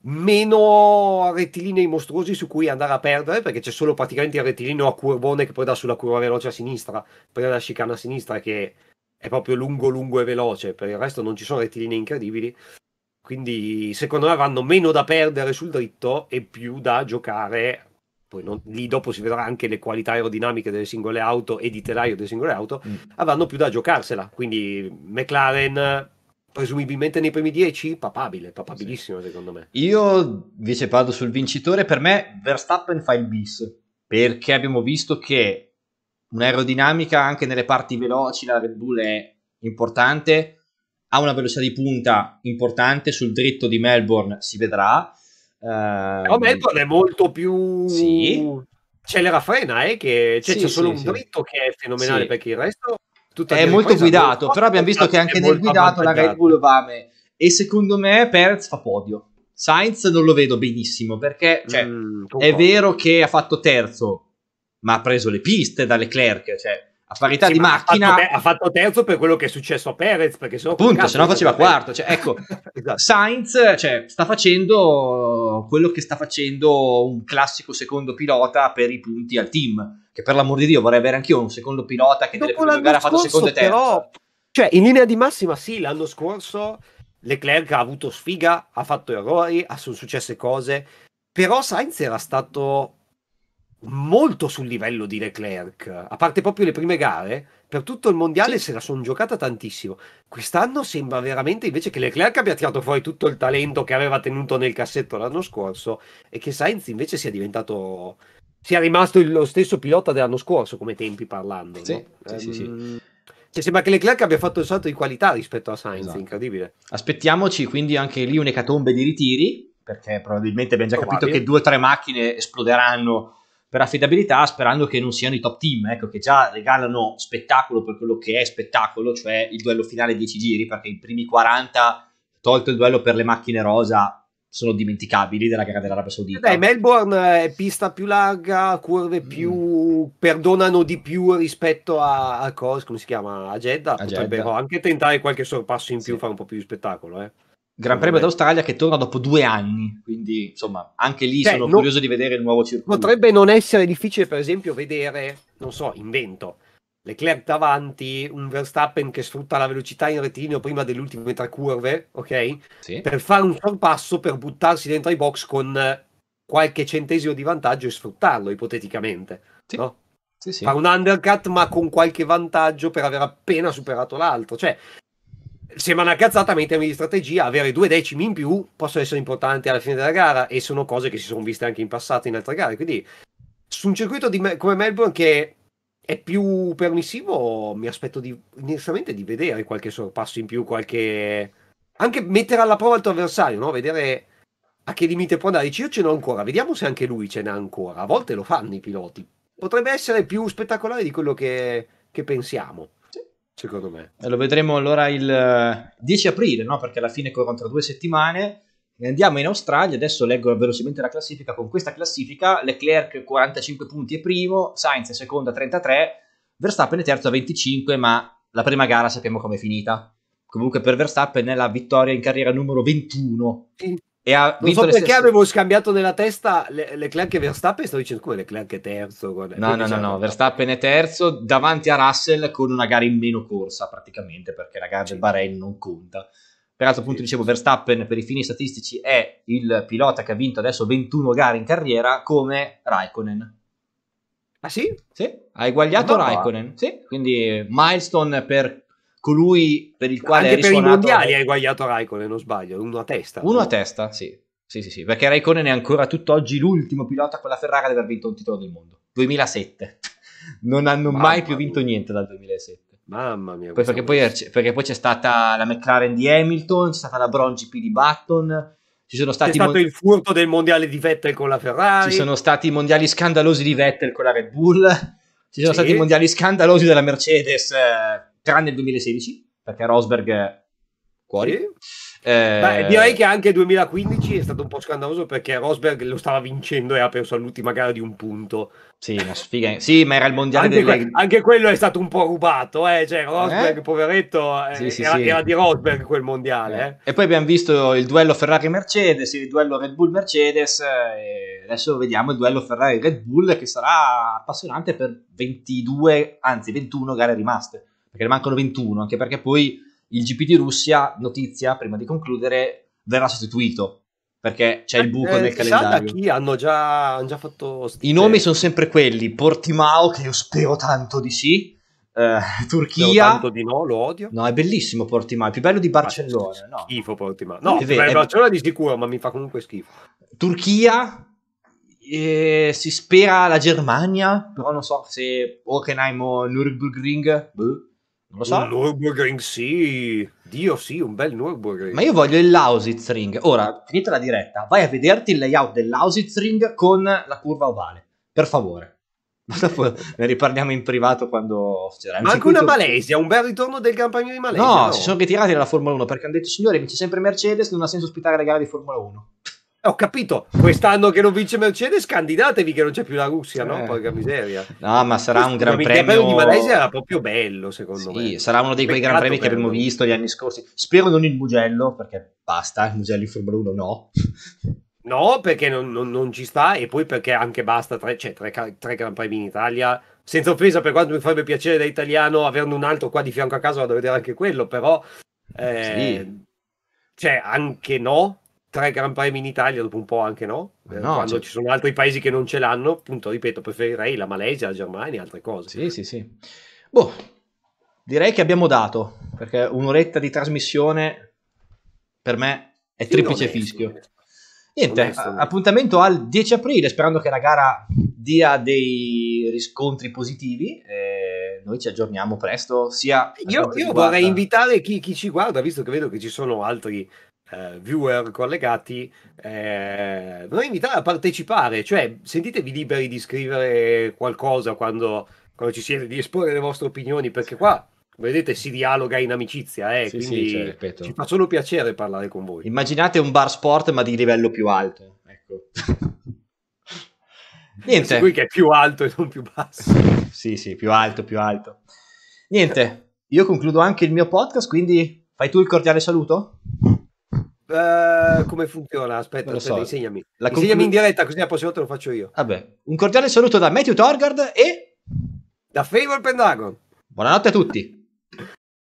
meno rettilinei mostruosi su cui andare a perdere perché c'è solo praticamente il rettilineo a curvone che poi dà sulla curva veloce a sinistra prende la chicana a sinistra che è proprio lungo lungo e veloce per il resto non ci sono rettilinei incredibili quindi secondo me avranno meno da perdere sul dritto e più da giocare poi non, lì dopo si vedrà anche le qualità aerodinamiche delle singole auto e di telaio delle singole auto, mm. avranno più da giocarsela. Quindi McLaren presumibilmente nei primi dieci, papabile, papabilissimo sì. secondo me. Io invece vado sul vincitore, per me Verstappen fa il bis, perché abbiamo visto che un'aerodinamica anche nelle parti veloci, la Red Bull è importante, ha una velocità di punta importante, sul dritto di Melbourne si vedrà. Uh, ehm, Però Melbourne è molto più... Sì. C'è la frena, eh, che cioè, sì, c'è solo un dritto che è fenomenale perché il resto Tutta è molto guidato, però abbiamo visto che anche nel guidato la Red Bull va a me. E secondo me Perez fa podio. Sainz non lo vedo benissimo perché cioè, mm, è vero che ha fatto terzo, ma ha preso le piste dalle Leclerc, cioè a parità sì, di macchina ha fatto, te- ha fatto, terzo per quello che è successo a Perez perché sennò appunto se no faceva quarto cioè, ecco esatto. esatto. Sainz cioè, sta facendo quello che sta facendo un classico secondo pilota per i punti al team che per l'amor di Dio vorrei avere anch'io un secondo pilota che dopo nelle gara ha fatto secondo e terzo però, cioè in linea di massima sì l'anno scorso Leclerc ha avuto sfiga ha fatto errori sono successe cose però Sainz era stato molto sul livello di Leclerc, a parte proprio le prime gare, per tutto il mondiale sì. se la sono giocata tantissimo. Quest'anno sembra veramente invece che Leclerc abbia tirato fuori tutto il talento che aveva tenuto nel cassetto l'anno scorso e che Sainz invece sia diventato sia rimasto lo stesso pilota dell'anno scorso come tempi parlando. Sì, no? sì, um, sì, ehm, cioè, sembra che Leclerc abbia fatto il salto di qualità rispetto a Sainz, esatto. incredibile. Aspettiamoci quindi anche lì un'ecatombe di ritiri, perché probabilmente abbiamo già Probabile. capito che due o tre macchine esploderanno per affidabilità sperando che non siano i top team, ecco, che già regalano spettacolo per quello che è spettacolo, cioè il duello finale 10 giri, perché i primi 40, tolto il duello per le macchine rosa, sono dimenticabili della gara dell'Arabia Saudita. Beh, Melbourne è pista più larga, curve mm. più... Mm. perdonano di più rispetto a, a cosa, come si chiama, a Jeddah, potrebbero anche tentare qualche sorpasso in più, fare un po' più di spettacolo, eh. Gran Premio d'Australia che torna dopo due anni, quindi insomma anche lì cioè, sono non... curioso di vedere il nuovo circuito. Potrebbe non essere difficile per esempio vedere, non so, invento, Leclerc davanti, un Verstappen che sfrutta la velocità in retino prima delle ultime tre curve, ok? Sì. Per fare un sorpasso, per buttarsi dentro ai box con qualche centesimo di vantaggio e sfruttarlo ipoteticamente, sì. no? Sì, sì. Fa un undercut ma con qualche vantaggio per aver appena superato l'altro, cioè sembra una cazzata, ma in termini di strategia avere due decimi in più possono essere importanti alla fine della gara e sono cose che si sono viste anche in passato in altre gare. Quindi su un circuito me- come Melbourne che è più permissivo, mi aspetto inizialmente di vedere qualche sorpasso in più, qualche... anche mettere alla prova il tuo avversario, no? vedere a che limite può andare. Io ce n'ho ancora, vediamo se anche lui ce n'ha ancora. A volte lo fanno i piloti. Potrebbe essere più spettacolare di quello che, che pensiamo secondo me. Lo vedremo allora il 10 eh, aprile, no? perché alla fine corrono tra due settimane. E Andiamo in Australia, adesso leggo velocemente la classifica. Con questa classifica Leclerc 45 punti è primo, Sainz è secondo a 33, Verstappen è terzo a 25, ma la prima gara sappiamo com'è finita. Comunque per Verstappen è la vittoria in carriera numero 21. E ha non so perché stesse... avevo scambiato nella testa Leclerc e Verstappen, stavo dicendo come Leclerc è terzo. No, no, no, diciamo. no, Verstappen è terzo davanti a Russell con una gara in meno corsa praticamente perché la gara del Bahrain non conta. Peraltro, appunto, sì. dicevo, Verstappen per i fini statistici è il pilota che ha vinto adesso 21 gare in carriera come Raikkonen. Ah sì? Sì, ha eguagliato Raikkonen, sì. Quindi milestone per colui per il quale anche per i mondiali hai guagliato Raikkonen non sbaglio uno a testa uno a testa sì sì sì sì perché Raikkonen è ancora tutt'oggi l'ultimo pilota con la Ferrari ad aver vinto un titolo del mondo 2007 non hanno mamma mai più vinto mia. niente dal 2007 mamma mia poi, perché, poi, perché, poi, c'è stata la McLaren di Hamilton c'è stata la Bron GP di Button ci sono stati c'è stato mon- il furto del mondiale di Vettel con la Ferrari ci sono stati i mondiali scandalosi di Vettel con la Red Bull ci sono sì. stati i mondiali scandalosi della Mercedes eh tranne il 2016, perché Rosberg fuori. Eh... Beh, direi che anche il 2015 è stato un po' scandaloso perché Rosberg lo stava vincendo e ha perso all'ultima gara di un punto. Sì, ma, sfiga... sì, ma era il mondiale anche, delle... que- anche quello è stato un po' rubato, eh? cioè, eh? Rosberg, eh? poveretto, sì, era, era, di Rosberg quel mondiale. Eh. Eh. E poi abbiamo visto il duello Ferrari-Mercedes, il duello Red Bull-Mercedes e adesso vediamo il duello Ferrari-Red Bull che sarà appassionante per 22, anzi 21 gare rimaste perché ne mancano 21, anche perché poi il GP di Russia, notizia prima di concludere, verrà sostituito perché c'è il buco eh, nel calendario. chi hanno già, hanno già fatto... St- I nomi sono sempre quelli, Portimao, che io spero tanto di sì, eh, Turchia... Spero tanto di no, lo odio. No, è bellissimo Portimao, è più bello di Barcellona. Schifo, no. Portimao. No, è vero, è... Barcellona di sicuro, ma mi fa comunque schifo. Turchia, eh, si spera la Germania, però non so se Hockenheim o Nürburgring... Beh lo so. Un Nürburgring, sì. Dio, sì, un bel Nürburgring. Ma io voglio il Lausitzring. Ora, finita la diretta, vai a vederti il layout del Lausitzring con la curva ovale. Per favore. Ma dopo ne riparliamo in privato quando c'era un Ma anche una Malesia, un bel ritorno del Gran di Malesia. No, no, si sono ritirati dalla Formula 1 perché hanno detto, signore, vince sempre Mercedes, non ha senso ospitare le gare di Formula 1. Eh, ho capito, quest'anno che non vince Mercedes, candidatevi che non c'è più la Russia, eh. no? Porca miseria. No, ma sarà un gran premio. Il premio di Malaysia era proprio bello, secondo sì, me. sarà uno dei quei gran premi bello. che abbiamo visto gli anni scorsi. Spero non il Mugello, perché basta, il Mugello in Formula 1 no. No, perché non, non, non, ci sta e poi perché anche basta, tre, cioè, tre, tre gran premi in Italia. Senza offesa, per quanto mi farebbe piacere da italiano averne un altro qua di fianco a casa, vado a vedere anche quello, però... Eh, sì. Cioè, anche no, tre gran premi in Italia, dopo un po' anche no, eh, no quando cioè... ci sono altri paesi che non ce l'hanno, appunto, ripeto, preferirei la Malesia, la Germania, altre cose. Sì, sì, sì. Boh, direi che abbiamo dato, perché un'oretta di trasmissione per me è triplice fischio. Niente, appuntamento al 10 aprile, sperando che la gara dia dei riscontri positivi. noi ci aggiorniamo presto. Sia io, io vorrei invitare chi, chi, ci guarda, visto che vedo che ci sono altri eh, viewer collegati, eh, vorrei invitare a partecipare, cioè sentitevi liberi di scrivere qualcosa quando, quando ci siete, di esporre le vostre opinioni, perché qua vedete si dialoga in amicizia, eh, sì, quindi sì, cioè, ci fa solo piacere parlare con voi. Immaginate un bar sport ma di livello più alto, ecco. Niente. Qui che è più alto e non più basso. sì, sì, più alto, più alto. Niente, io concludo anche il mio podcast, quindi fai tu il cordiale saluto? Uh, come funziona? Aspetta, aspetta so. insegnami. La conclu- insegnami in diretta così la prossima volta lo faccio io. Vabbè. Un cordiale saluto da Matthew Torgard e... Da Favor Pendragon. Buonanotte a tutti.